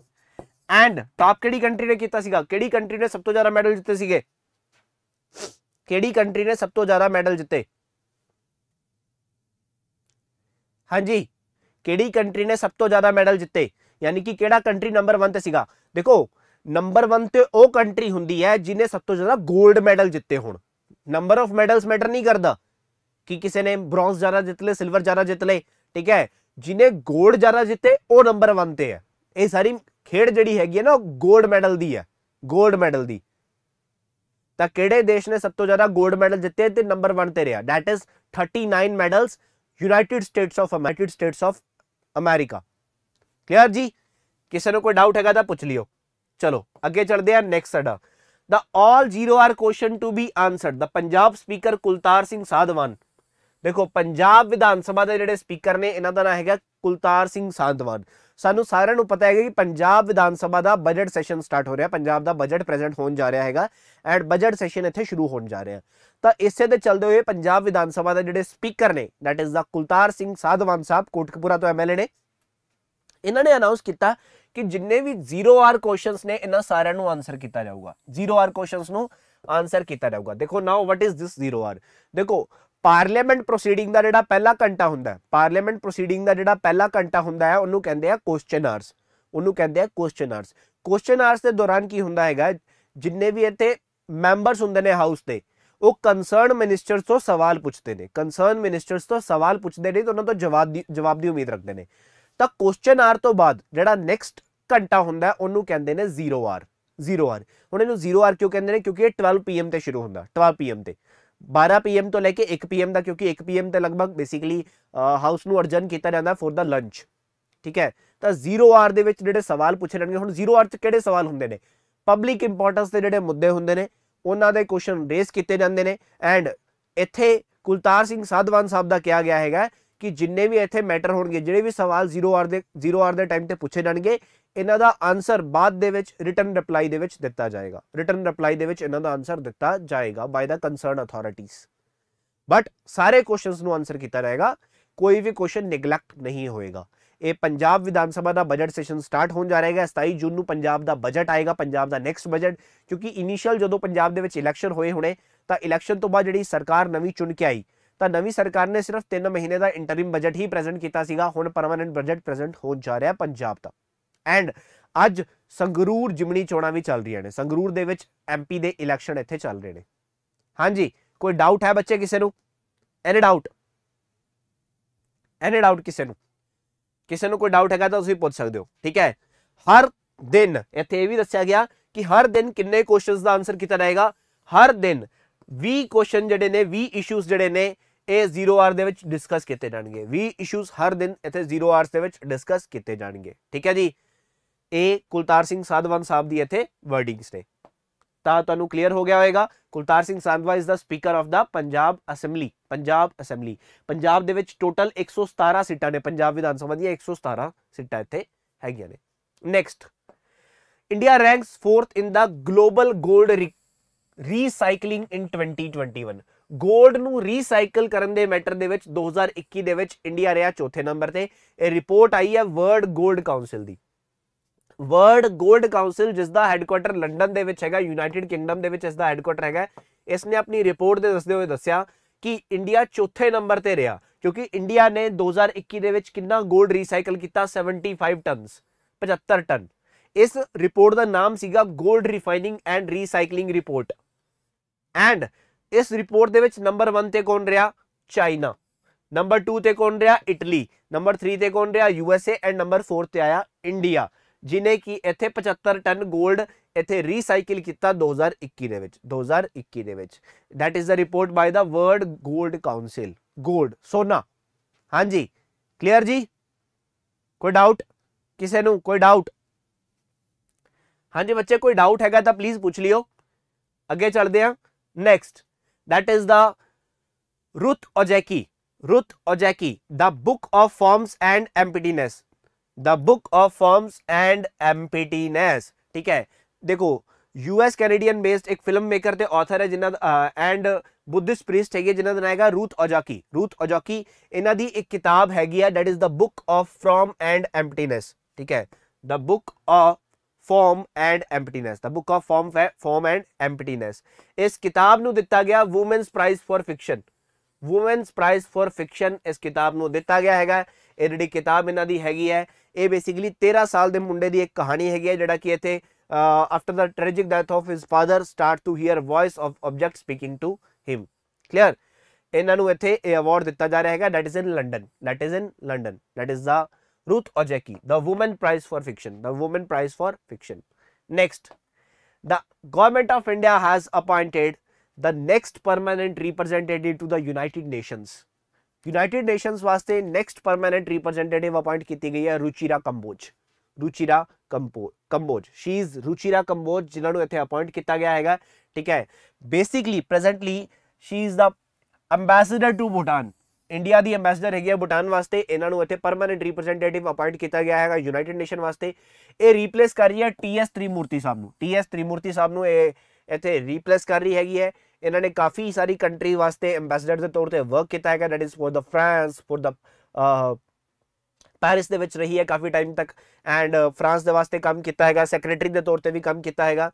ਐਂਡ ਟਾਪ ਕਿਹੜੀ ਕੰਟਰੀ ਨੇ ਕੀਤਾ ਸੀਗਾ ਕਿਹੜੀ ਕੰਟਰੀ ਨੇ ਸਭ ਤੋਂ ਜ਼ਿਆਦਾ ਮੈਡਲ ਜਿੱਤੇ ਸੀਗੇ ਕਿਹੜੀ ਕੰਟਰੀ ਨੇ ਸਭ ਤੋਂ ਜ਼ਿਆਦਾ ਮੈਡਲ ਜਿੱਤੇ ਹਾਂਜੀ ਕਿਹੜੀ ਕੰਟਰੀ ਨੇ ਸਭ ਤੋਂ ਜ਼ਿਆਦਾ ਮੈਡਲ ਜਿੱਤੇ ਯਾਨੀ ਕਿ ਕਿਹੜਾ ਕੰਟਰੀ ਨੰਬਰ 1 ਤੇ ਸੀਗਾ ਦੇਖੋ ਨੰਬਰ 1 ਤੇ ਉਹ ਕੰਟਰੀ ਹੁੰਦੀ ਹੈ ਜਿਨੇ ਸਭ ਤੋਂ ਜ਼ਿਆਦਾ 골ਡ ਮੈਡਲ ਜਿੱਤੇ ਹੋਣ ਨੰਬਰ ਆਫ ਮੈਡਲਸ ਮੈਟਰ ਨਹੀਂ ਕਰਦਾ ਕਿ ਕਿਸੇ ਨੇ ਬ੍ਰੌਂਜ਼ ਜ਼ਿਆਦਾ ਜਿੱਤ ਲਏ ਸਿਲਵਰ ਜ਼ਿਆਦਾ ਜਿੱਤ ਲਏ ਠੀਕ ਹੈ ਜਿਨੇ 골ਡ ਜ਼ਿਆਦਾ ਜਿੱਤੇ ਉਹ ਨੰਬਰ 1 ਤੇ ਹੈ ਇਹ ਸਾਰੀ ਖੇਡ ਜਿਹੜੀ ਹੈਗੀ ਹੈ ਨਾ 골ਡ ਮੈਡਲ ਦੀ ਹੈ 골ਡ ਮੈਡਲ ਦੀ ਤਾਂ ਕਿਹੜੇ ਦੇਸ਼ ਨੇ ਸਭ ਤੋਂ ਜ਼ਿਆਦਾ 골ਡ ਮੈਡਲ ਜਿੱਤੇ ਤੇ ਨੰਬਰ 1 ਤੇ ਰਿਹਾ that is 39 medals United States of America States of America clear ਜੀ ਕਿਸੇ ਨੂੰ ਕੋਈ ਡਾਊਟ ਹੈਗਾ ਤਾਂ ਪੁੱਛ ਲਿਓ ਚਲੋ ਅੱਗੇ ਚੱਲਦੇ ਆ ਨੈਕਸਟ ਸਾਡਾ ਦਾ all zero hour question to be answered the Punjab speaker Kultar Singh Sandhwan ਦੇਖੋ ਪੰਜਾਬ ਵਿਧਾਨ ਸਭਾ ਦੇ ਜਿਹੜੇ ਸਪੀਕਰ ਨੇ ਇਹਨਾਂ ਦਾ ਨਾਮ ਹੈਗਾ ਕੁਲਤਾਰ ਸਿੰਘ ਸਾਧਵਾਨ ਸਾਨੂੰ ਸਾਰਿਆਂ ਨੂੰ ਪਤਾ ਹੈਗਾ ਕਿ ਪੰਜਾਬ ਵਿਧਾਨ ਸਭਾ ਦਾ ਬਜਟ ਸੈਸ਼ਨ ਸਟਾਰਟ ਹੋ ਰਿਹਾ ਪੰਜਾਬ ਦਾ ਬਜਟ ਪ੍ਰੈਜ਼ੈਂਟ ਹੋਣ ਜਾ ਰਿਹਾ ਹੈਗਾ ਐਂਡ ਬਜਟ ਸੈਸ਼ਨ ਇੱਥੇ ਸ਼ੁਰੂ ਹੋਣ ਜਾ ਰਿਹਾ ਤਾਂ ਇਸੇ ਦੇ ਚੱਲਦੇ ਹੋਏ ਪੰਜਾਬ ਵਿਧਾਨ ਸਭਾ ਦੇ ਜਿਹੜੇ ਸਪੀਕਰ ਨੇ that is the Kultar Singh Sandhwan Sahib Kotkapura ਤੋਂ ਐਮਐਲਏ ਨੇ ਇਹਨਾਂ ਨੇ ਅਨਾਉਂਸ ਕੀਤਾ ਕਿ ਜਿੰਨੇ ਵੀ ਜ਼ੀਰੋ ਆਰ ਕੁਐਸਚਨਸ ਨੇ ਇਹਨਾਂ ਸਾਰਿਆਂ ਨੂੰ ਆਨਸਰ ਕੀਤਾ ਜਾਊਗਾ ਜ਼ੀਰੋ ਆਰ ਕੁਐਸਚਨਸ ਨੂੰ ਆਨਸਰ ਕੀਤਾ ਜਾਊਗਾ ਦੇਖੋ now what is this zero hour ਦੇਖੋ ਪਾਰਲੀਮੈਂਟ ਪ੍ਰੋਸੀਡਿੰਗ ਦਾ ਜਿਹੜਾ ਪਹਿਲਾ ਘੰਟਾ ਹੁੰਦਾ ਪਾਰਲੀਮੈਂਟ ਪ੍ਰੋਸੀਡਿੰਗ ਦਾ ਜਿਹੜਾ ਪਹਿਲਾ ਘੰਟਾ ਹੁੰਦਾ ਹੈ ਉਹਨੂੰ ਕਹਿੰਦੇ ਆ ਕੁਐਸਚਨ ਆਰਸ ਉਹਨੂੰ ਕਹਿੰਦੇ ਆ ਕੁਐਸਚਨ ਆਰਸ ਕੁਐਸਚਨ ਆਰਸ ਦੇ ਦੌਰਾਨ ਕੀ ਹੁੰਦਾ ਹੈਗਾ ਜਿੰਨੇ ਵੀ ਇੱਥੇ ਮੈਂਬਰਸ ਹੁੰਦੇ ਨੇ ਹਾਊਸ ਦੇ ਉਹ ਕਨਸਰਨ ਮਿਨਿਸਟਰਸ ਤੋਂ ਸਵਾਲ ਪੁੱਛਦੇ ਨੇ ਕਨਸਰਨ ਮਿਨਿਸਟਰਸ ਤੋਂ ਸਵਾਲ ਪੁੱਛਦੇ ਨੇ ਤੇ ਉਹਨਾਂ ਤੋਂ ਜਵਾਬ ਦੀ ਜਵਾਬ ਦੀ ਉਮੀਦ ਰੱਖਦੇ ਨੇ ਤਾਂ ਕੁਐਸਚਨ ਆਰ ਤੋਂ ਬਾਅਦ ਜਿਹੜਾ ਨੈਕਸਟ ਘੰਟਾ ਹੁੰਦਾ ਉਹਨੂੰ ਕਹਿੰਦੇ ਨੇ 0 ਆਰ 0 ਆਰ ਹੁਣ ਇਹਨੂੰ 0 ਆਰ ਕਿਉਂ ਕਹਿੰਦੇ ਨੇ ਕਿਉਂਕਿ ਇਹ 12 ਪੀਐਮ ਤੇ ਸ਼ੁਰੂ ਹੁੰਦਾ 12 ਪੀਐਮ ਤੇ 12 ਪੀਐਮ ਤੋਂ ਲੈ ਕੇ 1 ਪੀਐਮ ਦਾ ਕਿਉਂਕਿ 1 ਪੀਐਮ ਤੇ ਲਗਭਗ ਬੇਸਿਕਲੀ ਹਾਊਸ ਨੂੰ ਅਰਜਨ ਕੀਤਾ ਜਾਂਦਾ ਫॉर ਦਾ ਲੰਚ ਠੀਕ ਹੈ ਤਾਂ 0 ਆਰ ਦੇ ਵਿੱਚ ਜਿਹੜੇ ਸਵਾਲ ਪੁੱਛੇ ਜਾਣਗੇ ਹੁਣ 0 ਆਰ ਚ ਕਿਹੜੇ ਸਵਾਲ ਹੁੰਦੇ ਨੇ ਪਬਲਿਕ ਇੰਪੋਰਟੈਂਸ ਦੇ ਜਿਹੜੇ ਮੁੱਦੇ ਹੁੰਦੇ ਨੇ ਉਹਨਾਂ ਦੇ ਕੁਐਸਚਨ ਰੇਸ ਕੀਤੇ ਜਾਂਦੇ ਨੇ ਐਂਡ ਇੱਥੇ ਕੁਲਤਾਰ ਸਿੰਘ ਸਾਧਵਾਨ ਸਾਹਿਬ ਦਾ ਕਿਹਾ ਗਿਆ ਹੈਗਾ ਕਿ ਜਿੰਨੇ ਵੀ ਇੱਥੇ ਮੈਟਰ ਹੋਣਗੇ ਜਿਹੜੇ ਵੀ ਸਵਾਲ 0 ਆਰ ਦੇ 0 ਆਰ ਦੇ ਟਾਈਮ ਤੇ ਪੁੱਛੇ ਜਾਣਗੇ ਇਹਨਾਂ ਦਾ ਆਨਸਰ ਬਾਅਦ ਦੇ ਵਿੱਚ ਰਿਟਰਨ ਰਿਪਲਾਈ ਦੇ ਵਿੱਚ ਦਿੱਤਾ ਜਾਏਗਾ ਰਿਟਰਨ ਰਿਪਲਾਈ ਦੇ ਵਿੱਚ ਇਹਨਾਂ ਦਾ ਆਨਸਰ ਦਿੱਤਾ ਜਾਏਗਾ by the concern authorities but ਸਾਰੇ ਕੁਐਸਚਨਸ ਨੂੰ ਆਨਸਰ ਕੀਤਾ ਜਾਏਗਾ ਕੋਈ ਵੀ ਕੁਐਸਚਨ ਨੈਗਲੈਕਟ ਨਹੀਂ ਹੋਏਗਾ ਇਹ ਪੰਜਾਬ ਵਿਧਾਨ ਸਭਾ ਦਾ ਬਜਟ ਸੈਸ਼ਨ ਸਟਾਰਟ ਹੋਣ ਜਾ ਰਿਹਾ ਹੈ 27 ਜੂਨ ਨੂੰ ਪੰਜਾਬ ਦਾ ਬਜਟ ਆਏਗਾ ਪੰਜਾਬ ਦਾ ਨੈਕਸਟ ਬਜਟ ਕਿਉਂਕਿ ਇਨੀਸ਼ੀਅਲ ਜਦੋਂ ਪੰਜਾਬ ਦੇ ਵਿੱਚ ਇਲੈਕਸ਼ਨ ਹੋਏ ਹੋਣੇ ਤਾਂ ਇਲੈਕਸ਼ਨ ਤੋਂ ਬਾਅਦ ਜਿਹੜੀ ਸਰਕਾਰ ਨਵੀਂ ਚੁਣ ਕੇ ਆਈ ਤਾਂ ਨਵੀਂ ਸਰਕਾਰ ਨੇ ਸਿਰਫ 3 ਮਹੀਨੇ ਦਾ ਇੰਟਰਿਮ ਬਜਟ ਹੀ ਪ੍ਰੈਜ਼ੈਂਟ ਕੀਤਾ ਸੀਗਾ ਹੁਣ ਪਰਮਨੈਂਟ ਬਜਟ ਪ੍ਰੈਜ਼ੈਂਟ ਹੋਣ ਜਾ ਰਿਹਾ ਪੰਜਾਬ ਦਾ ਐਂਡ ਅੱਜ ਸੰਗਰੂਰ ਜਿਮਣੀ ਚੋਣਾਂ ਵੀ ਚੱਲ ਰਹੀਆਂ ਨੇ ਸੰਗਰੂਰ ਦੇ ਵਿੱਚ ਐਮਪੀ ਦੇ ਇਲੈਕਸ਼ਨ ਇੱਥੇ ਚੱਲ ਰਹੇ ਨੇ ਹਾਂਜੀ ਕੋਈ ਡਾਊਟ ਹੈ ਬੱਚੇ ਕਿਸੇ ਨੂੰ ਐਨੀ ਡਾਊਟ ਐਨੀ ਡਾਊਟ ਕਿਸੇ ਨੂੰ ਕਿਸੇ ਨੂੰ ਕੋਈ ਡਾਊਟ ਹੈਗਾ ਤਾਂ ਤੁਸੀਂ ਪੁੱਛ ਸਕਦੇ ਹੋ ਠੀਕ ਹੈ ਹਰ ਦਿਨ ਇੱਥੇ ਇਹ ਵੀ ਦੱਸਿਆ ਗਿਆ ਕਿ ਹਰ ਦਿਨ ਕਿੰਨੇ ਕੁਐਸਚਨਸ ਦਾ ਆਨਸਰ ਕੀਤਾ ਜਾਏਗਾ ਹਰ ਦਿਨ 20 ਕੁਐਸਚਨ ਜਿਹੜੇ ਨੇ 20 ਇਸ਼ੂਸ ਜਿਹੜੇ ਨੇ ਇਹ 0 ਆਰ ਦੇ ਵਿੱਚ ਡਿਸਕਸ ਕੀਤੇ ਜਾਣਗੇ 20 ਇਸ਼ੂਸ ਹਰ ਦਿਨ ਇੱਥੇ 0 ਆਰਸ ਦੇ ਵਿੱਚ ਡਿਸਕਸ ਕੀਤੇ ਜਾਣਗੇ ਠੀਕ ਹੈ ਜੀ ਇਹ ਕੁਲਤਾਰ ਸਿੰਘ ਸਾਧਵਾਨ ਸਾਹਿਬ ਦੀ ਇੱਥੇ ਵਰਡਿੰਗਸ ਨੇ ਤਾਂ ਤੁਹਾਨੂੰ ਕਲੀਅਰ ਹੋ ਗਿਆ ਹੋਵੇਗਾ Kultar Singh Sandhwan is the speaker of the Punjab assembly Punjab assembly Punjab ਦੇ ਵਿੱਚ ਟੋਟਲ 117 ਸੀਟਾਂ ਨੇ ਪੰਜਾਬ ਵਿਧਾਨ ਸਭਾ ਦੀਆਂ 117 ਸੀਟਾਂ ਇੱਥੇ ਹੈਗੀਆਂ ਨੇ next India ranks 4th in the global 골ਡ ਰੀਸਾਈਕਲਿੰਗ ਇਨ 2021 골ਡ ਨੂੰ ਰੀਸਾਈਕਲ ਕਰਨ ਦੇ ਮੈਟਰ ਦੇ ਵਿੱਚ 2021 ਦੇ ਵਿੱਚ ਇੰਡੀਆ ਰਿਹਾ ਚੌਥੇ ਨੰਬਰ ਤੇ ਇਹ ਰਿਪੋਰਟ ਆਈ ਹੈ ਵਰਲਡ 골ਡ ਕਾਉਂਸਲ ਦੀ ਵਰਲਡ 골ਡ ਕਾਉਂਸਲ ਜਿਸ ਦਾ ਹੈੱਡਕੁਆਟਰ ਲੰਡਨ ਦੇ ਵਿੱਚ ਹੈਗਾ ਯੂਨਾਈਟਿਡ ਕਿੰਗਡਮ ਦੇ ਵਿੱਚ ਇਸ ਦਾ ਹੈੱਡਕੁਆਟਰ ਹੈਗਾ ਇਸ ਨੇ ਆਪਣੀ ਰਿਪੋਰਟ ਦੇ ਦੱਸਦੇ ਹੋਏ ਦੱਸਿਆ ਕਿ ਇੰਡੀਆ ਚੌਥੇ ਨੰਬਰ ਤੇ ਰਿਹਾ ਕਿਉਂਕਿ ਇੰਡੀਆ ਨੇ 2021 ਦੇ ਵਿੱਚ ਕਿੰਨਾ 골ਡ ਰੀਸਾਈਕਲ ਕੀਤਾ 75 ਟਨਸ 75 ਟਨ ਇਸ ਰਿਪੋਰਟ ਦਾ ਨਾਮ ਸੀਗਾ 골ਡ refining and recycling report and ਇਸ ਰਿਪੋਰਟ ਦੇ ਵਿੱਚ ਨੰਬਰ 1 ਤੇ ਕੌਣ ਰਿਹਾ ਚਾਈਨਾ ਨੰਬਰ 2 ਤੇ ਕੌਣ ਰਿਹਾ ਇਟਲੀ ਨੰਬਰ 3 ਤੇ ਕੌਣ ਰਿਹਾ ਯੂਐਸਏ ਐਂਡ ਨੰਬਰ 4 ਤੇ ਆਇਆ ਇੰਡੀਆ ਜਿਨੇ ਕਿ ਇੱਥੇ 75 ਟਨ ਗੋਲਡ ਇੱਥੇ ਰੀਸਾਈਕਲ ਕੀਤਾ 2021 ਦੇ ਵਿੱਚ 2021 ਦੇ ਵਿੱਚ that is a report by the world gold council gold ਸੋਨਾ ਹਾਂਜੀ ਕਲੀਅਰ ਜੀ ਕੋਈ ਡਾਊਟ ਕਿਸੇ ਨੂੰ ਕੋਈ ਡਾਊਟ ਹਾਂਜੀ ਬੱਚੇ ਕੋਈ ਡਾਊਟ ਹੈਗਾ ਤਾਂ ਪਲੀਜ਼ ਪੁੱਛ ਲਿਓ ਅੱਗੇ ਚੱਲਦੇ ਆ next that is the Ruth Ozeki Ruth Ozeki the book of forms and emptiness the book of forms and emptiness ठीक है देखो यूएस कैनेडियन बेस्ड एक फिल्म मेकर थे ऑथर है जिन्हें एंड बुद्धिस्ट प्रिस्ट है जिन्हें बनाएगा रूथ ओजाकी रूथ ओजाकी इन्हों की एक किताब हैगी है that is the book of form and emptiness ठीक है the book of form and emptiness the book of form form and emptiness इस किताब ਨੂੰ गया ਗਿਆ prize for fiction fiction prize for fiction इस किताब ਕਿਤਾਬ ਨੂੰ ਦਿੱਤਾ ਗਿਆ है। यह जी किताब इन की है ये बेसिकली तेरह साल के मुंडे की एक कहानी हैगी है जोड़ा कि after the tragic death of his father start to hear voice of object speaking to him clear इन्हों इतने अवार्ड दिता जा रहा है that is in London that is in London that is the Ruth Ozeki the women prize for fiction the women prize for fiction next the government of India has appointed the next permanent representative to the United Nations United Nations ਵਾਸਤੇ next permanent representative appoint ਕੀਤੀ ਗਈ ਹੈ Ruchira Kamboj Ruchira Kamboj she is Ruchira Kamboj ਜਿਨ੍ਹਾਂ ਨੂੰ ਇੱਥੇ appoint ਕੀਤਾ ਗਿਆ ਹੈਗਾ ਠੀਕ ਹੈ basically presently she is the ambassador to Bhutan India ਦੀ ਐਮਬੈਸਡਰ ਹੈਗੀ ਹੈ ਭੂਟਾਨ ਵਾਸਤੇ ਇਹਨਾਂ ਨੂੰ ਇੱਥੇ ਪਰਮਨੈਂਟ ਰਿਪਰੈਜ਼ੈਂਟੇਟਿਵ ਅਪਾਇੰਟ ਕੀਤਾ ਗਿਆ ਹੈਗਾ ਯੂਨਾਈਟਿਡ ਨੇਸ਼ਨ ਵਾਸਤੇ ਇਹ ਰੀਪਲੇਸ ਕਰ ਰਹੀ ਹੈ ਟੀਐਸ ਤ੍ਰਿਮੂਰਤੀ ਸਾਹਿਬ ਨੂੰ ਟੀਐਸ ਤ੍ਰਿਮੂਰਤੀ ਸਾਹਿਬ ਨੂੰ ਇਹ ਇੱਥੇ ਰੀਪਲੇਸ ਕਰ ਰਹੀ ਹੈਗੀ ਹੈ ਇਹਨਾਂ ਨੇ ਕਾਫੀ ਸਾਰੀ ਕੰਟਰੀ ਵਾਸਤੇ ਐਮਬੈਸਡਰ ਦੇ ਤੌਰ ਤੇ ਵਰਕ ਕੀਤਾ ਹੈਗਾ that is for the France for the Paris ਦੇ ਵਿੱਚ ਰਹੀ ਹੈ ਕਾਫੀ ਟਾਈਮ ਤੱਕ ਐਂਡ ਫਰਾਂਸ ਦੇ ਵਾਸਤੇ ਕੰਮ ਕੀਤਾ ਹੈਗਾ ਸੈਕਟਰੀ ਦੇ ਤੌਰ ਤੇ ਵੀ ਕੰਮ ਕੀਤਾ ਹੈਗਾ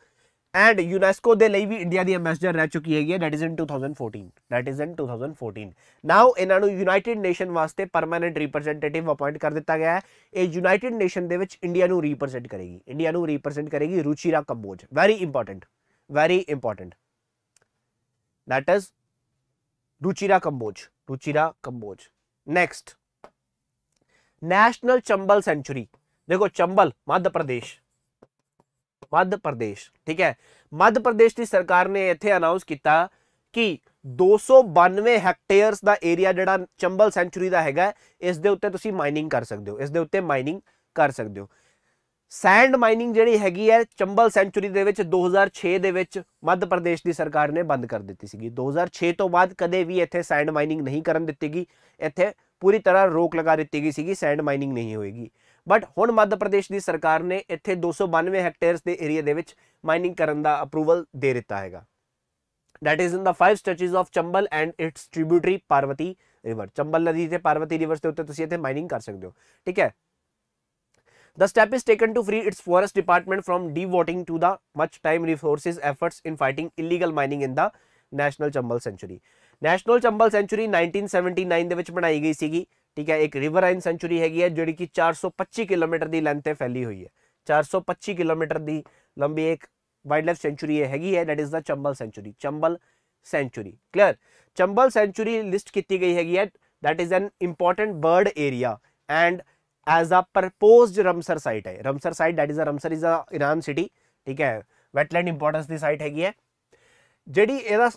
ਐਂਡ ਯੂਨੈਸਕੋ ਦੇ ਲਈ ਵੀ ਇੰਡੀਆ ਦੀ ਐਮਬੈਸਡਰ ਰਹਿ ਚੁੱਕੀ ਹੈਗੀ that is in 2014 that is in 2014 now ਇਹਨਾਂ ਨੂੰ ਯੂਨਾਈਟਿਡ ਨੇਸ਼ਨ ਵਾਸਤੇ ਪਰਮਨੈਂਟ ਰਿਪਰੈਜ਼ੈਂਟੇਟਿਵ ਅਪਾਇੰਟ ਕਰ ਦਿੱਤਾ ਗਿਆ ਹੈ ਇਹ ਯੂਨਾਈਟਿਡ ਨੇਸ਼ਨ ਦੇ ਵਿੱਚ ਇੰਡੀਆ ਨੂੰ ਰਿਪਰੈਜ਼ੈਂਟ ਕਰੇਗੀ ਇੰਡੀਆ ਨੂੰ ਰਿਪਰੈਜ਼ੈਂਟ ਕਰੇਗੀ Ruchira Kamboj very important very important that is Ruchira Kamboj. Ruchira Kamboj. Next, National Chambal Sanctuary. देखो चंबल मध्य प्रदेश ਮੱਧ ਪ੍ਰਦੇਸ਼ ਠੀਕ ਹੈ ਮੱਧ ਪ੍ਰਦੇਸ਼ ਦੀ ਸਰਕਾਰ ਨੇ ਇੱਥੇ ਅਨਾਉਂਸ ਕੀਤਾ ਕਿ 292 ਹੈਕਟੇਅਰਸ ਦਾ ਏਰੀਆ ਜਿਹੜਾ ਚੰਬਲ ਸੈਂਚੁਰੀ ਦਾ ਹੈਗਾ ਇਸ ਦੇ ਉੱਤੇ ਤੁਸੀਂ ਮਾਈਨਿੰਗ ਕਰ ਸਕਦੇ ਹੋ ਇਸ ਦੇ ਉੱਤੇ ਮਾਈਨਿੰਗ ਕਰ ਸਕਦੇ ਹੋ ਸੈਂਡ ਮਾਈਨਿੰਗ ਜਿਹੜੀ ਹੈਗੀ ਹੈ ਚੰਬਲ ਸੈਂਚਰੀ ਦੇ ਵਿੱਚ 2006 ਦੇ ਵਿੱਚ ਮੱਧ ਪ੍ਰਦੇਸ਼ ਦੀ ਸਰਕਾਰ ਨੇ ਬੰਦ ਕਰ ਦਿੱਤੀ ਸੀਗੀ 2006 ਤੋਂ ਬਾਅਦ ਕਦੇ ਵੀ ਇੱਥੇ ਸੈਂਡ ਮਾਈਨਿੰਗ ਨਹੀਂ ਕਰਨ ਦਿੱਤੀ ਗਈ ਇੱਥੇ ਪੂਰੀ ਤਰ੍ਹਾਂ ਰੋਕ ਲਗਾ ਦਿੱਤੀ ਗਈ ਸੀਗੀ ਸੈਂਡ ਮਾਈਨਿੰਗ ਨਹੀਂ ਹੋਏਗੀ ਬਟ ਹੁਣ ਮੱਧ ਪ੍ਰਦੇਸ਼ ਦੀ ਸਰਕਾਰ ਨੇ ਇੱਥੇ 292 ਹੈਕਟੇਅਰਸ ਦੇ ਏਰੀਆ ਦੇ ਵਿੱਚ ਮਾਈਨਿੰਗ ਕਰਨ ਦਾ ਅਪਰੂਵਲ ਦੇ ਦਿੱਤਾ ਹੈਗਾ that is in the five stretches of Chambal and its tributary Parvati river Chambal ਨਦੀ ਤੇ ਪਾਰਵਤੀ ਰਿਵਰ ਦੇ ਉੱਤੇ ਤੁਸੀਂ ਇੱਥੇ ਮਾਈਨਿੰਗ ਕਰ ਸਕਦੇ ਹੋ ਠੀਕ ਹੈ The step is taken to free its forest department from dewatering to the much time resources efforts in fighting illegal mining in the national Chambal sanctuary national Chambal sanctuary 1979 ਦੇ ਵਿੱਚ ਬਣਾਈ ਗਈ ਸੀਗੀ ਠੀਕ ਹੈ ਇੱਕ ਰਿਵਰਾਈਨ ਸੈਂਚੁਰੀ ਹੈਗੀ ਹੈ ਜਿਹੜੀ ਕਿ 425 ਕਿਲੋਮੀਟਰ ਦੀ ਲੈਂਥ ਤੇ ਫੈਲੀ ਹੋਈ ਹੈ 425 ਕਿਲੋਮੀਟਰ ਦੀ ਲੰਬੀ ਇੱਕ ਵਾਈਲਡਲਾਈਫ ਸੈਂਚੁਰੀ ਹੈਗੀ ਹੈ that is the Chambal sanctuary Chambal sanctuary clear Chambal sanctuary list ਕੀਤੀ ਗਈ ਹੈਗੀ ਹੈ that is an important bird area and as a proposed Ramsar site है Ramsar site that is a Ramsar is a Iran city ठीक है wetland importance ਦੀ site हैगी है ਜਿਹੜੀ ਇਹਦਾ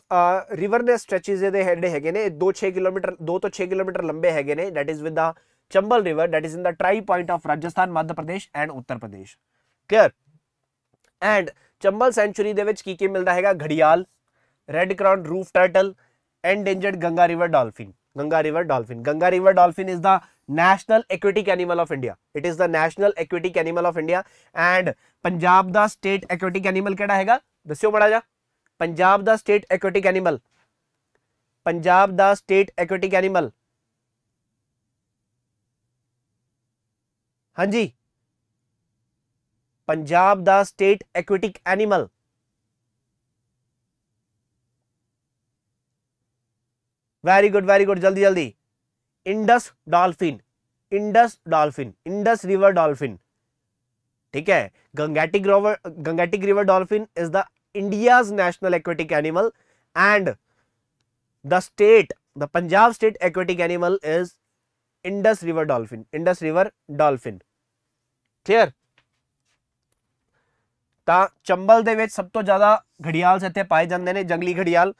ਰਿਵਰ ਦੇ ਸਟ੍ਰੈਚਸ ਇਹਦੇ ਹੈਂਡੇ ਹੈਗੇ ਨੇ 2-6 ਕਿਲੋਮੀਟਰ 2 ਤੋਂ 6 ਕਿਲੋਮੀਟਰ ਲੰਬੇ ਹੈਗੇ ਨੇ that is with the Chambal river that is in the tri point of Rajasthan Madhya Pradesh and Uttar Pradesh clear and Chambal sanctuary ਦੇ ਵਿੱਚ ਕੀ ਕੀ ਮਿਲਦਾ ਹੈਗਾ gharial red crown roof turtle and endangered Ganga river dolphin Ganga river dolphin Ganga river dolphin is the national aquatic animal of India it is the national aquatic animal of India and Punjab का state aquatic animal कह दस्यो माड़ा जा पंजाब का state aquatic animal Punjab का state aquatic animal हाँ जी पंजाब का state aquatic animal very good very good जल्दी जल्दी Indus dolphin Indus dolphin Indus river dolphin ठीक है Gangetic river Gangetic river dolphin is the India national aquatic animal and the state the Punjab state aquatic animal is Indus river dolphin Indus river dolphin clear ਤਾਂ चंबल ਦੇ ਵਿੱਚ ਸਭ ਤੋਂ ਜ਼ਿਆਦਾ ਘੜਿਆਲ ਇੱਥੇ ਪਾਏ ਜਾਂਦੇ ਨੇ ਜੰਗਲੀ ਘੜਿਆਲ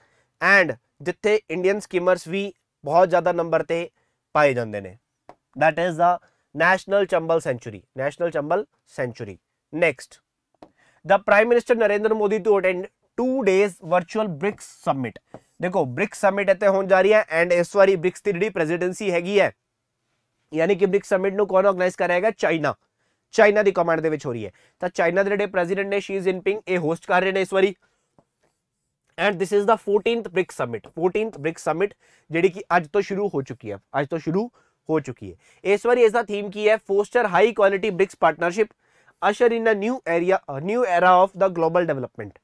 ਐਂਡ ਜਿੱਥੇ ਇੰਡੀਅਨ ਸਕੀਮਰਸ ਵੀ ਬਹੁਤ ਜ਼ਿਆਦਾ ਨੰਬਰ ਤੇ ਪਾਏ ਜਾਂਦੇ ਨੇ that is the national chambal sanctuary national chambal sanctuary next the prime minister narendra modi to attend two days virtual brics summit ਦੇਖੋ ਬ੍ਰਿਕਸ ਸਮਿਟ ਇੱਥੇ ਹੋਣ ਜਾ ਰਹੀ ਹੈ ਐਂਡ ਇਸ ਵਾਰੀ ਬ੍ਰਿਕਸ ਦੀ ਜਿਹੜੀ ਪ੍ਰੈਜ਼ੀਡੈਂਸੀ ਹੈਗੀ ਹੈ ਯਾਨੀ ਕਿ ਬ੍ਰਿਕਸ ਸਮਿਟ ਨੂੰ ਕੌਣ ਆਰਗੇਨਾਈਜ਼ ਕਰਾਏਗਾ ਚਾਈਨਾ ਚਾਈਨਾ ਦੀ ਕਮਾਂਡ ਦੇ ਵਿੱਚ ਹੋ ਰਹੀ ਹੈ ਤਾਂ ਚਾਈਨਾ ਦੇ ਜਿਹੜੇ ਪ੍ਰੈਜ਼ੀਡੈਂਟ ਨੇ ਸ਼ੀ ਜਿਨਪਿੰਗ ਇਹ ਹੋਸਟ ਕਰ ਰਹੇ ਨੇ ਇਸ ਵਾਰੀ and this is the 14th BRIC summit 14th BRIC summit जी की अज तो शुरू हो चुकी है अज तो शुरू हो चुकी है इस बार इसका थीम की है foster high quality BRICS partnership usher in new area new era of the global development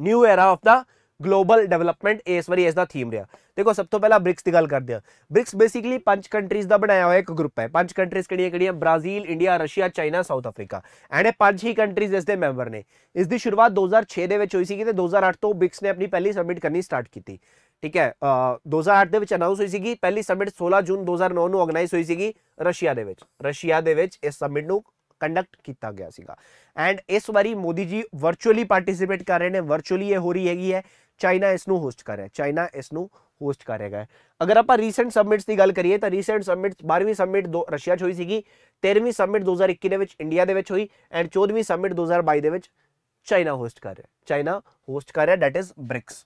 new era of the global development ਇਸ ਵਾਰੀ ਇਸ ਦਾ ਥੀਮ ਰਿਹਾ ਦੇਖੋ ਸਭ ਤੋਂ ਪਹਿਲਾਂ ਬ੍ਰਿਕਸ ਦੀ ਗੱਲ ਕਰਦੇ ਆ ਬ੍ਰਿਕਸ ਬੇਸਿਕਲੀ ਪੰਜ ਕੰਟਰੀਜ਼ ਦਾ ਬਣਾਇਆ ਹੋਇਆ ਇੱਕ ਗਰੁੱਪ ਹੈ ਪੰਜ ਕੰਟਰੀਜ਼ ਕਿਹੜੀਆਂ ਕਿਹੜੀਆਂ Brazil India Russia China South Africa and ਇਹ ਪੰਜ ਹੀ ਕੰਟਰੀਜ਼ ਇਸ ਦੇ ਮੈਂਬਰ ਨੇ ਇਸ ਦੀ ਸ਼ੁਰੂਆਤ 2006 ਦੇ ਵਿੱਚ ਹੋਈ ਸੀ ਤੇ 2008 ਤੋਂ ਬ੍ਰਿਕਸ ਨੇ ਆਪਣੀ ਪਹਿਲੀ ਸਬਮਿਟ ਕਰਨੀ ਸਟਾਰਟ ਕੀਤੀ ਠੀਕ ਹੈ 2008 ਦੇ ਵਿੱਚ ਅਨਾਉਂਸ ਹੋਈ ਸੀਗੀ ਪਹਿਲੀ ਸਬਮਿਟ 16 ਜੂਨ 2009 ਨੂੰ ਆਰਗੇਨਾਈਜ਼ ਹੋਈ ਸੀਗੀ ਰਸ਼ੀਆ ਦੇ ਵਿੱਚ ਰਸ਼ੀਆ ਦੇ ਵਿੱਚ ਇਸ ਸਬਮਿਟ ਨੂੰ ਕੰਡਕਟ ਕੀਤਾ ਗਿਆ ਸੀਗਾ ਐਂਡ ਇਸ ਵਾਰੀ ਮੋਦੀ ਜੀ ਵਰਚੁਅਲੀ ਪਾਰਟਿਸਿਪੇਟ ਕਰ ਰਹੇ ਨੇ ਵਰਚੁਅਲੀ ਇਹ ਹੋ ਰਹੀ ਹੈਗੀ ਹੈ चाइना इसनों होस्ट कर रहा है चाइना इसनों होस्ट कर रहा है अगर आप रीसेंट सबमिट्स की गल करिए रीसेंट तो सबमिट बारहवीं सबमिट दो रशिया हुई थी तेरहवीं सबमिट दो हज़ार इक्की इंडिया के हुई एंड चौदहवीं सबमिट दो हज़ार बई चाइना होस्ट कर रहा है चाइना होस्ट कर रहा है that is BRICS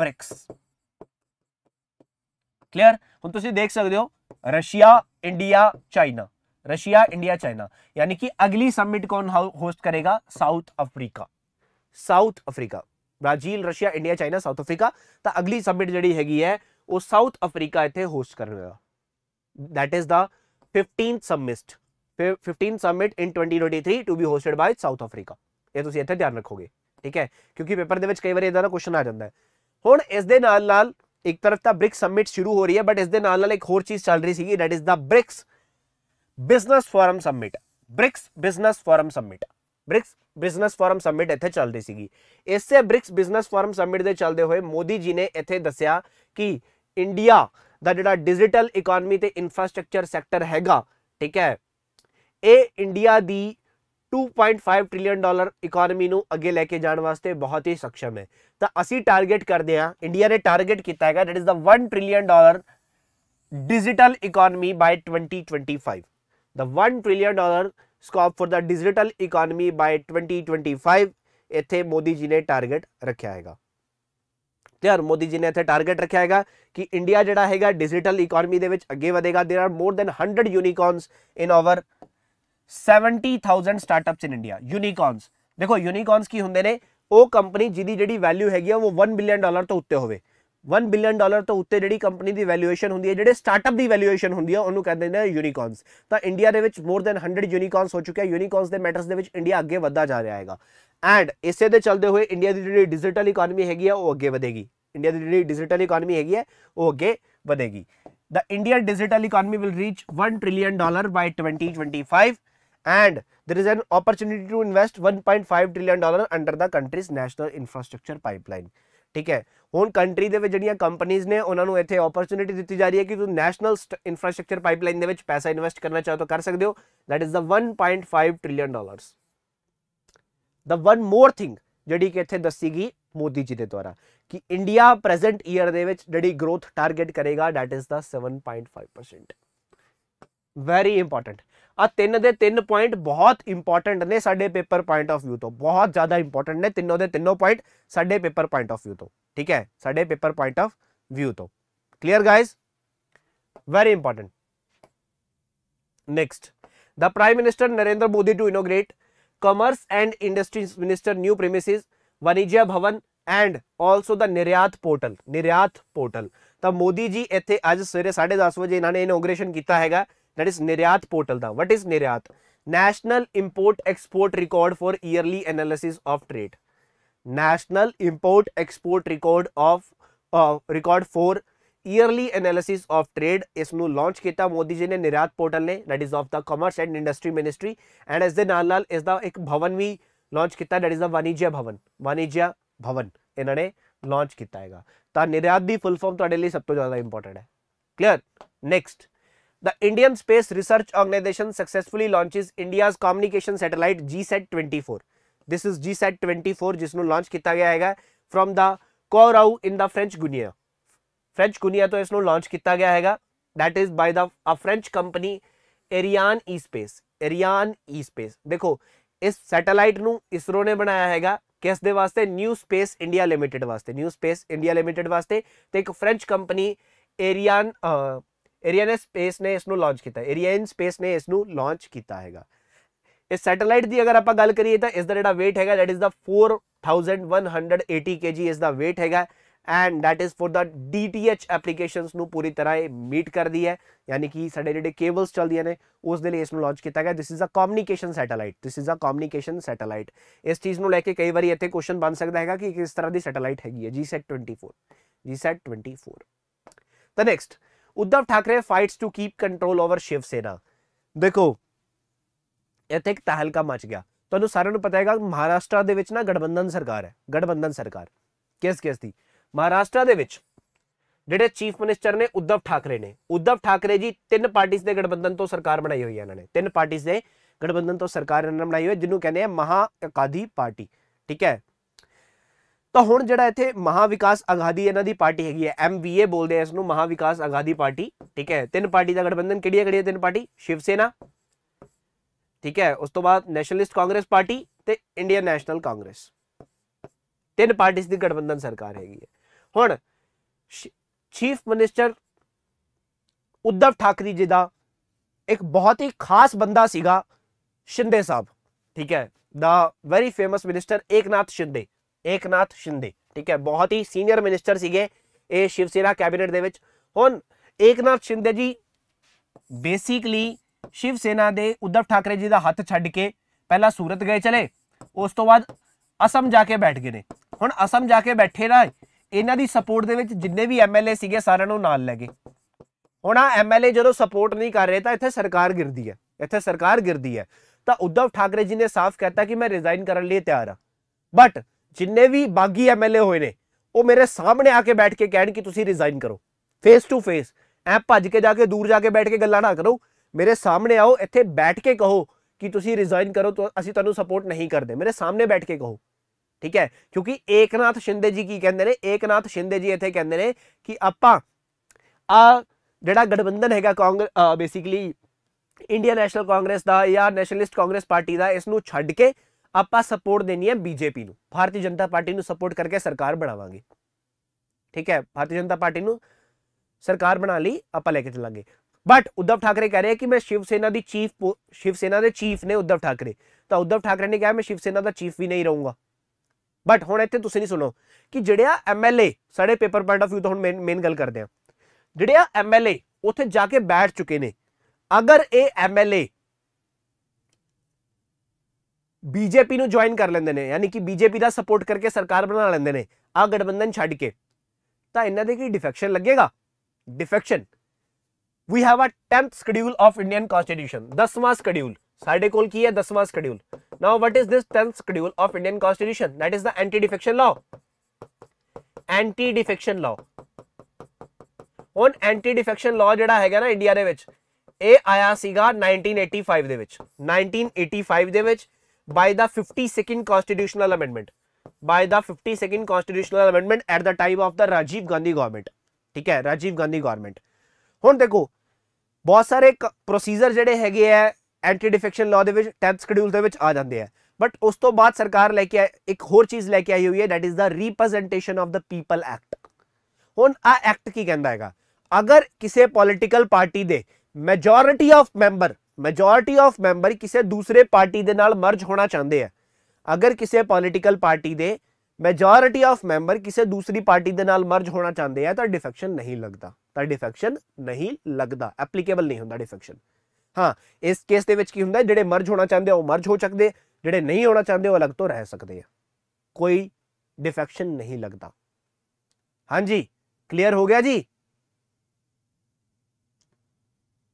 BRICS clear हम तुम देख सकते हो Russia India China Russia India China यानी कि अगली सबमिट कौन होस्ट करेगा South Africa South Africa Brazil Russia India China South Africa ਤਾਂ ਅਗਲੀ ਸਬਮਿਟ ਜਿਹੜੀ ਹੈਗੀ ਹੈ ਉਹ ਸਾਊਥ ਅਫਰੀਕਾ ਇੱਥੇ ਹੋਸਟ ਕਰੇਗਾ that is the 15th summit 15th summit in 2023 to be hosted by South Africa ਇਹ ਤੁਸੀਂ ਇੱਥੇ ਧਿਆਨ ਰੱਖੋਗੇ ਠੀਕ ਹੈ ਕਿਉਂਕਿ ਪੇਪਰ ਦੇ ਵਿੱਚ ਕਈ ਵਾਰ ਇਦਾਂ ਦਾ ਕੁਐਸਚਨ ਆ ਜਾਂਦਾ ਹੈ ਹੁਣ ਇਸ ਦੇ ਨਾਲ ਨਾਲ ਇੱਕ ਤਰਫ ਤਾਂ ਬ੍ਰਿਕਸ ਸਬਮਿਟ ਸ਼ੁਰੂ ਹੋ ਰਹੀ ਹੈ ਬਟ ਇਸ ਦੇ ਨਾਲ ਨਾਲ ਇੱਕ ਹੋਰ ਚੀਜ਼ ਚੱਲ ਰਹੀ ਸੀਗੀ that is the BRICS business forum summit BRICS business forum summit BRICS business forum summit ਇੱਥੇ ਚੱਲ ਰਹੀ ਸੀਗੀ ਇਸੇ ਬ੍ਰਿਕਸ ਬਿਜ਼ਨਸ ਫੋਰਮ ਸਮਿਟ ਦੇ ਚੱਲਦੇ ਹੋਏ ਮੋਦੀ ਜੀ ਨੇ ਇੱਥੇ ਦੱਸਿਆ ਕਿ ਇੰਡੀਆ ਦਾ ਜਿਹੜਾ ਡਿਜੀਟਲ ਇਕਨੋਮੀ ਤੇ ਇਨਫਰਾਸਟ੍ਰਕਚਰ ਸੈਕਟਰ ਹੈਗਾ ਠੀਕ ਹੈ ਇਹ ਇੰਡੀਆ ਦੀ 2.5 ਟ੍ਰਿਲੀਅਨ ਡਾਲਰ ਇਕਨੋਮੀ ਨੂੰ ਅੱਗੇ ਲੈ ਕੇ ਜਾਣ ਵਾਸਤੇ ਬਹੁਤ ਹੀ ਸક્ષਮ ਹੈ ਤਾਂ ਅਸੀਂ ਟਾਰਗੇਟ ਕਰਦੇ ਹਾਂ ਇੰਡੀਆ ਨੇ ਟਾਰਗੇਟ ਕੀਤਾ ਹੈਗਾ that is the 1 trillion dollar digital economy by 2025 ਦਾ 1 trillion dollar scope for the digital economy by 2025 ਇੱਥੇ ਮੋਦੀ ਜੀ ਨੇ ਟਾਰਗੇਟ ਰੱਖਿਆ ਹੈਗਾ ਧਿਆਨ ਮੋਦੀ ਜੀ ਨੇ ਇੱਥੇ ਟਾਰਗੇਟ ਰੱਖਿਆ ਹੈਗਾ ਕਿ ਇੰਡੀਆ ਜਿਹੜਾ ਹੈਗਾ ਡਿਜੀਟਲ ਇਕਨੋਮੀ ਦੇ ਵਿੱਚ ਅੱਗੇ ਵਧੇਗਾ there are more than 100 unicorns in our 70000 startups in India unicorns ਦੇਖੋ ਯੂਨੀਕॉर्नਸ ਕੀ ਹੁੰਦੇ ਨੇ ਉਹ ਕੰਪਨੀ ਜਿਹਦੀ ਜਿਹੜੀ ਵੈਲਿਊ ਹੈਗੀ ਆ ਉਹ 1 ਬਿਲੀਅਨ ਡਾਲਰ ਤੋਂ ਉੱਤੇ ਹੋਵੇ 1 ਬਿਲੀਅਨ ਡਾਲਰ ਤੋਂ ਉੱਤੇ ਜਿਹੜੀ ਕੰਪਨੀ ਦੀ ਵੈਲਿਊਏਸ਼ਨ ਹੁੰਦੀ ਹੈ ਜਿਹੜੇ ਸਟਾਰਟਅਪ ਦੀ ਵੈਲਿਊਏਸ਼ਨ ਹੁੰਦੀ ਹੈ ਉਹਨੂੰ ਕਹਿੰਦੇ ਨੇ ਯੂਨੀਕੌਰਨਸ ਤਾਂ ਇੰਡੀਆ ਦੇ ਵਿੱਚ ਮੋਰ ਦੈਨ 100 ਯੂਨੀਕੌਰਨਸ ਹੋ ਚੁੱਕੇ ਆ ਯੂਨੀਕੌਰਨਸ ਦੇ ਮੈਟਰਸ ਦੇ ਵਿੱਚ ਇੰਡੀਆ ਅੱਗੇ ਵੱਧਦਾ ਜਾ ਰਿਹਾ ਹੈਗਾ ਐਂਡ ਇਸੇ ਦੇ ਚੱਲਦੇ ਹੋਏ ਇੰਡੀਆ ਦੀ ਜਿਹੜੀ ਡਿਜੀਟਲ ਇਕਨੋਮੀ ਹੈਗੀ ਆ ਉਹ ਅੱਗੇ ਵਧੇਗੀ ਇੰਡੀਆ ਦੀ ਜਿਹੜੀ ਡਿਜੀਟਲ ਇਕਨੋਮੀ ਹੈਗੀ ਹੈ ਉਹ ਅੱਗੇ ਵਧੇਗੀ the India digital economy will reach 1 trillion dollar by 2025 and there is an opportunity to invest 1.5 trillion dollar under the country's national infrastructure pipeline ठीक है हूँ कंट्री के जीडिया कंपनीज़ ने उन्होंने इतने ओपरचुनिटी दी जा रही है कि तुम नैशनल स्ट इंफ्रास्ट्रक्चर पाइपलाइन के पैसा इनवैस करना चाहो तो कर सद that is the one point five trillion dollars the one more thing जी कि इतने दसी गई मोदी जी के द्वारा कि इंडिया प्रेजेंट ईयर जी ग्रोथ टारगेट करेगा that is the seven point five percent very important तीन के तीन पॉइंट बहुत इंपोर्टेंट ने साडे पेपर पॉइंट ऑफ व्यू तो बहुत ज़्यादा इंपोर्टेंट ने तीनों के तीनों पॉइंट साडे पेपर पॉइंट ऑफ व्यू तो ठीक है साढ़े पेपर पॉइंट ऑफ व्यू तो clear guys very important next the prime minister Narendra Modi to inaugurate commerce and industry minister new premises Vanijya Bhavan and also the Niryat portal Niryat portal तो मोदी जी इतने अच्छ सवेरे साढ़े दस बजे इन्होंने इनोग्रेसन किया है दैट इज निर्यात पोर्टल था what is Niryat national import export record for yearly analysis of trade national import export record of record for yearly analysis of trade इस लॉन्च किया मोदी जी ने निर्यात पोर्टल ने that is of the commerce and industry ministry and इस नाल इस एक भवन भी लॉन्च किया दैट इज द वाणिज्य भवन वाणिज्य भवन इन्होंने लॉन्च किया है तो निर्यात की फुल फॉर्म थोड़े लिए सब तो ज़्यादा इंपोर्टेंट है clear next The Indian Space Research Organization successfully launches India's communication satellite GSAT-24. This is GSAT-24 जिसनों लॉन्च किया गया है from the Kourou in the French Guiana French Guiana तो इसको लॉन्च किया गया है that is by the French company Arianespace Arianespace देखो इस सैटेलाइट नू इसरो ने बनाया ਹੈਗਾ ਕਿਸ वास्ते न्यू स्पेस इंडिया लिमिटेड वास्ते न्यू स्पेस इंडिया लिमिटेड वास्ते ਵਾਸਤੇ ਤੇ ਇੱਕ ਫ੍ਰੈਂਚ ਕੰਪਨੀ एरियन स्पेस ने इसको लॉन्च किया एरियन स्पेस ने इसको लॉन्च किया है इस सैटेलाइट की अगर आप गल करिए तो इसका जो वेट है that is the four thousand one hundred eighty K G इसका वेट है and that is for the D T H application पूरी तरह मीट कर दी है यानी कि साढ़े जो केबल्स चल दिए उस उस इस लॉन्च किया गया this is a communication satellite this is a communication satellite इस चीज़ को लेकर कई बार इतने क्वेश्चन बन सकता है कि किस तरह की सैटेलाइट हैगी है G sat twenty four G sat twenty four तो next Uddhav Thackeray fights to keep control over Shiv Sena ਦੇਖੋ ਇੱਥੇ ਇੱਕ ਤਹਿਲਕਾ ਮਚ ਗਿਆ ਤੁਹਾਨੂੰ ਸਾਰਿਆਂ ਨੂੰ ਪਤਾ ਹੈਗਾ ਮਹਾਰਾਸ਼ਟਰ ਦੇ ਵਿੱਚ ਨਾ ਗਠਬੰਧਨ ਸਰਕਾਰ ਹੈ ਗਠਬੰਧਨ ਸਰਕਾਰ ਕਿਸ ਕਿਸ ਦੀ ਮਹਾਰਾਸ਼ਟਰ ਦੇ ਵਿੱਚ ਜਿਹੜੇ ਚੀਫ ਮਿਨਿਸਟਰ ਨੇ ਉਦਵ ਠਾਕਰੇ ਨੇ ਉਦਵ ਠਾਕਰੇ ਜੀ ਤਿੰਨ ਪਾਰਟੀਆਂ ਦੇ ਗਠਬੰਧਨ ਤੋਂ ਸਰਕਾਰ ਬਣਾਈ ਹੋਈ ਹੈ ਇਹਨਾਂ ਨੇ ਤਿੰਨ ਪਾਰਟੀਆਂ ਦੇ ਗਠਬੰਧਨ ਤੋਂ ਸਰਕਾਰ ਇਹਨਾਂ ਨੇ ਬਣਾਈ ਹੋਈ ਹੈ ਜਿਹਨੂੰ ਕਹਿੰਦੇ ਆ ਮਹਾ ਅਕਾਦੀ ਪਾਰਟੀ ਠੀਕ ਹੈ ਤਾਂ ਹੁਣ ਜਿਹੜਾ ਇੱਥੇ ਮਹਾ ਵਿਕਾਸ ਇਹਨਾਂ ਦੀ ਪਾਰਟੀ ਹੈਗੀ ਹੈ ਐਮਵੀਏ ਬੋਲਦੇ ਆ ਇਸ ਨੂੰ ਮਹਾ ਵਿਕਾਸ ਪਾਰਟੀ ਠੀਕ ਹੈ ਤਿੰਨ ਪਾਰਟੀ ਦਾ ਗਠਬੰਧਨ ਕਿਹੜੀਆਂ ਕਿਹੜੀਆਂ ਤਿੰਨ ਪਾਰਟੀ ਸ਼ਿਵ ਸੈਨਾ ਠੀਕ ਹੈ ਉਸ ਤੋਂ ਬਾਅਦ ਨੈਸ਼ਨਲਿਸਟ ਕਾਂਗਰਸ ਪਾਰਟੀ ਤੇ ਇੰਡੀਅਨ ਨੈਸ਼ਨਲ ਕਾਂਗਰਸ ਤਿੰਨ ਪਾਰਟੀਆਂ ਦੀ ਗਠਬੰਧਨ ਸਰਕਾਰ ਹੈਗੀ ਹੈ ਹੁਣ ਚੀਫ ਮਿਨਿਸਟਰ ਉਦਵ ਠਾਕਰੇ ਜੀ ਦਾ ਇੱਕ ਬਹੁਤ ਹੀ ਖਾਸ ਬੰਦਾ ਸੀਗਾ ਸ਼ਿੰਦੇ ਸਾਹਿਬ ਠੀਕ ਹੈ the very famous minister Eknath Shinde Eknath Shinde ਠੀਕ ਹੈ ਬਹੁਤ ਹੀ ਸੀਨੀਅਰ ਮਿਨਿਸਟਰ ਸੀਗੇ ਇਹ ਸ਼ਿਵ ਸੇਨਾ ਕੈਬਨਿਟ ਦੇ ਵਿੱਚ ਹੁਣ ਏਕਨਾਥ ਸ਼ਿੰਦੇ ਜੀ ਬੇਸਿਕਲੀ ਸ਼ਿਵ ਸੇਨਾ ਦੇ ਉद्धਵ ਠਾਕਰੇ ਜੀ ਦਾ ਹੱਥ ਛੱਡ ਕੇ ਪਹਿਲਾਂ ਸੂਰਤ ਗਏ ਚਲੇ ਉਸ ਤੋਂ ਬਾਅਦ ਅਸਮ ਜਾ ਕੇ ਬੈਠ ਗਏ ਨੇ ਹੁਣ ਅਸਮ ਜਾ ਕੇ ਬੈਠੇ ਨਾ ਇਹਨਾਂ ਦੀ ਸਪੋਰਟ ਦੇ ਵਿੱਚ ਜਿੰਨੇ ਵੀ ਐਮਐਲਏ ਸੀਗੇ ਸਾਰਿਆਂ ਨੂੰ ਨਾਲ ਲੈ ਗਏ ਹੁਣ ਆ ਐਮਐਲਏ ਜਦੋਂ ਸਪੋਰਟ ਨਹੀਂ ਕਰ ਰਹੇ ਤਾਂ ਇੱਥੇ ਸਰਕਾਰ ਗਿਰਦੀ ਹੈ ਇੱਥੇ ਸਰਕਾਰ ਗਿਰਦੀ ਹੈ ਤਾਂ ਉद्धਵ ਠਾਕਰੇ ਜੀ ਨੇ ਸਾਫ਼ ਕਹਿਤਾ ਕਿ ਮੈਂ ਰਿਜ਼ਾਈਨ ਕਰਨ ਲਈ ਤਿਆਰ ਹਾਂ ਬਟ ਜਿੰਨੇ ਵੀ ਬਾਗੀ ਐਮਐਲਏ ਹੋਏ ਨੇ ਉਹ ਮੇਰੇ ਸਾਹਮਣੇ ਆ ਕੇ ਬੈਠ ਕੇ ਕਹਿਣ ਕਿ ਤੁਸੀਂ ਰਿਜ਼ਾਈਨ ਕਰੋ ਫੇਸ ਟੂ ਫੇਸ ਐ ਭੱਜ ਕੇ ਜਾ ਕੇ ਦੂਰ ਜਾ ਕੇ ਬੈਠ ਕੇ ਗੱਲਾਂ ਨਾ ਕਰੋ ਮੇਰੇ ਸਾਹਮਣੇ ਆਓ ਇੱਥੇ ਬੈਠ ਕੇ ਕਹੋ ਕਿ ਤੁਸੀਂ ਰਿਜ਼ਾਈਨ ਕਰੋ ਤਾਂ ਅਸੀਂ ਤੁਹਾਨੂੰ ਸਪੋਰਟ ਨਹੀਂ ਕਰਦੇ ਮੇਰੇ ਸਾਹਮਣੇ ਬੈਠ ਕੇ ਕਹੋ ਠੀਕ ਹੈ ਕਿਉਂਕਿ ਏਕਨਾਥ ਸ਼ਿੰਦੇ ਜੀ ਕੀ ਕਹਿੰਦੇ ਨੇ ਏਕਨਾਥ ਸ਼ਿੰਦੇ ਜੀ ਇੱਥੇ ਕਹਿੰਦੇ ਨੇ ਕਿ ਆਪਾਂ ਆ ਜਿਹੜਾ ਗਠਬੰਧਨ ਹੈਗਾ Congress basically Indian National Congress ਦਾ ਜਾਂ ਨੈਸ਼ਨਲਿਸਟ ਕਾਂਗਰਸ ਪਾਰਟੀ ਦਾ ਇਸ ਨੂੰ ਛੱਡ ਕੇ ਆਪਾਂ ਸਪੋਰਟ ਦੇਣੀ ਹੈ ਬੀਜੇਪੀ ਨੂੰ ਭਾਰਤੀ ਜਨਤਾ ਪਾਰਟੀ ਨੂੰ ਸਪੋਰਟ ਕਰਕੇ ਸਰਕਾਰ ਬਣਾਵਾਂਗੇ ਠੀਕ ਹੈ ਭਾਰਤੀ ਜਨਤਾ ਪਾਰਟੀ ਨੂੰ ਸਰਕਾਰ ਬਣਾ ਲਈ ਆਪਾਂ ਲੈ ਕੇ ਚੱਲਾਂਗੇ ਬਟ ਉਦਵ ਠਾਕਰੇ ਕਹਿ ਰਹੇ ਕਿ ਮੈਂ ਸ਼ਿਵ ਸੈਨਾ ਦੀ ਚੀਫ ਸ਼ਿਵ ਸੈਨਾ ਦੇ ਚੀਫ ਨੇ ਉਦਵ ਠਾਕਰੇ ਤਾਂ ਉਦਵ ਠਾਕਰੇ ਨੇ ਕਿਹਾ ਮੈਂ ਸ਼ਿਵ ਸੈਨਾ ਦਾ ਚੀਫ ਵੀ ਨਹੀਂ ਰਹੂੰਗਾ ਬਟ ਹੁਣ ਇੱਥੇ ਤੁਸੀਂ ਨਹੀਂ ਸੁਣੋ ਕਿ ਜਿਹੜਿਆ ਐਮਐਲਏ ਸਾਡੇ ਪੇਪਰ ਪੁਆਇੰਟ ਆਫ View ਤੋਂ ਹੁਣ ਮੇਨ ਗੱਲ ਕਰਦੇ ਆ ਜਿਹੜਿਆ ਐਮਐਲਏ ਉੱਥੇ ਜਾ ਕੇ ਬੈਠ ਚੁੱਕੇ ਨੇ ਅਗਰ ਇਹ ਐਮਐਲਏ ਬੀਜੇਪੀ ਨੂੰ ਜੁਆਇਨ ਕਰ ਲੈਂਦੇ ਨੇ ਯਾਨੀ ਕਿ ਬੀਜੇਪੀ ਦਾ ਸਪੋਰਟ ਕਰਕੇ ਸਰਕਾਰ ਬਣਾ ਲੈਂਦੇ ਨੇ ਆ ਗਠਬੰਧਨ ਛੱਡ ਕੇ ਤਾਂ ਇਹਨਾਂ ਦੇ ਕੀ ਡਿਫੈਕਸ਼ਨ ਲੱਗੇਗਾ defection we have a 10th schedule of Indian constitution 10ਵਾਂ ਸ਼ਡਿਊਲ ਸਾਡੇ ਕੋਲ ਕੀ ਹੈ 10ਵਾਂ schedule now what is this 10th schedule of Indian constitution that is the anti defection law anti defection law ਹੁਣ ਐਂਟੀ ਡਿਫੈਕਸ਼ਨ ਲਾਅ ਜਿਹੜਾ ਹੈਗਾ ਨਾ ਇੰਡੀਆ ਦੇ ਵਿੱਚ ਇਹ ਆਇਆ ਸੀਗਾ 1985 ਦੇ ਵਿੱਚ 1985 ਦੇ ਵਿੱਚ by the 52nd constitutional amendment by the 52nd constitutional amendment at the time of the rajiv gandhi government ਠੀਕ ਹੈ ਰਾਜੀਵ ਗਾਂਧੀ ਗਵਰਨਮੈਂਟ ਹੁਣ ਦੇਖੋ ਬਹੁਤ ਸਾਰੇ ਪ੍ਰੋਸੀਜਰ ਜਿਹੜੇ ਹੈਗੇ ਆ ਐਂਟੀ ਡਿਫੈਕਸ਼ਨ ਲਾਅ ਦੇ ਵਿੱਚ 10th ਸ਼ਡਿਊਲ ਦੇ ਵਿੱਚ ਆ ਜਾਂਦੇ ਆ ਬਟ ਉਸ ਤੋਂ ਬਾਅਦ ਸਰਕਾਰ ਲੈ ਕੇ ਇੱਕ ਹੋਰ ਚੀਜ਼ ਲੈ ਕੇ ਆਈ ਹੋਈ ਹੈ that is the representation of the people act ਹੁਣ ਆ ਐਕਟ ਕੀ ਕਹਿੰਦਾ ਹੈਗਾ ਅਗਰ ਕਿਸੇ ਪੋਲਿਟੀਕਲ ਪਾਰਟੀ ਦੇ majority of member majority of member ਕਿਸੇ ਦੂਸਰੇ ਪਾਰਟੀ ਦੇ ਨਾਲ ਮਰਜ ਹੋਣਾ ਚਾਹੁੰਦੇ ਆ ਅਗਰ ਕਿਸੇ ਪੋਲੀਟੀਕਲ ਪਾਰਟੀ ਦੇ ਮੈਜੋਰਟੀ ਆਫ ਮੈਂਬਰ ਕਿਸੇ ਦੂਸਰੀ ਪਾਰਟੀ ਦੇ ਨਾਲ ਮਰਜ ਹੋਣਾ ਚਾਹੁੰਦੇ ਆ ਤਾਂ ਡਿਫੈਕਸ਼ਨ ਨਹੀਂ ਲੱਗਦਾ ਤਾਂ ਡਿਫੈਕਸ਼ਨ ਨਹੀਂ ਲੱਗਦਾ ਐਪਲੀਕੇਬਲ ਨਹੀਂ ਹੁੰਦਾ ਡਿਫੈਕਸ਼ਨ ਹਾਂ ਇਸ ਕੇਸ ਦੇ ਵਿੱਚ ਕੀ ਹੁੰਦਾ ਜਿਹੜੇ ਮਰਜ ਹੋਣਾ ਚਾਹੁੰਦੇ ਉਹ ਮਰਜ ਹੋ ਸਕਦੇ ਜਿਹੜੇ ਨਹੀਂ ਹੋਣਾ ਚਾਹੁੰਦੇ ਉਹ ਅਲੱਗ ਤੋਂ ਰਹਿ ਸਕਦੇ ਆ ਕੋਈ ਡਿਫੈਕਸ਼ਨ ਨਹੀਂ ਲੱਗਦਾ ਹਾਂਜੀ ਕਲੀਅਰ ਹੋ ਗਿਆ ਜੀ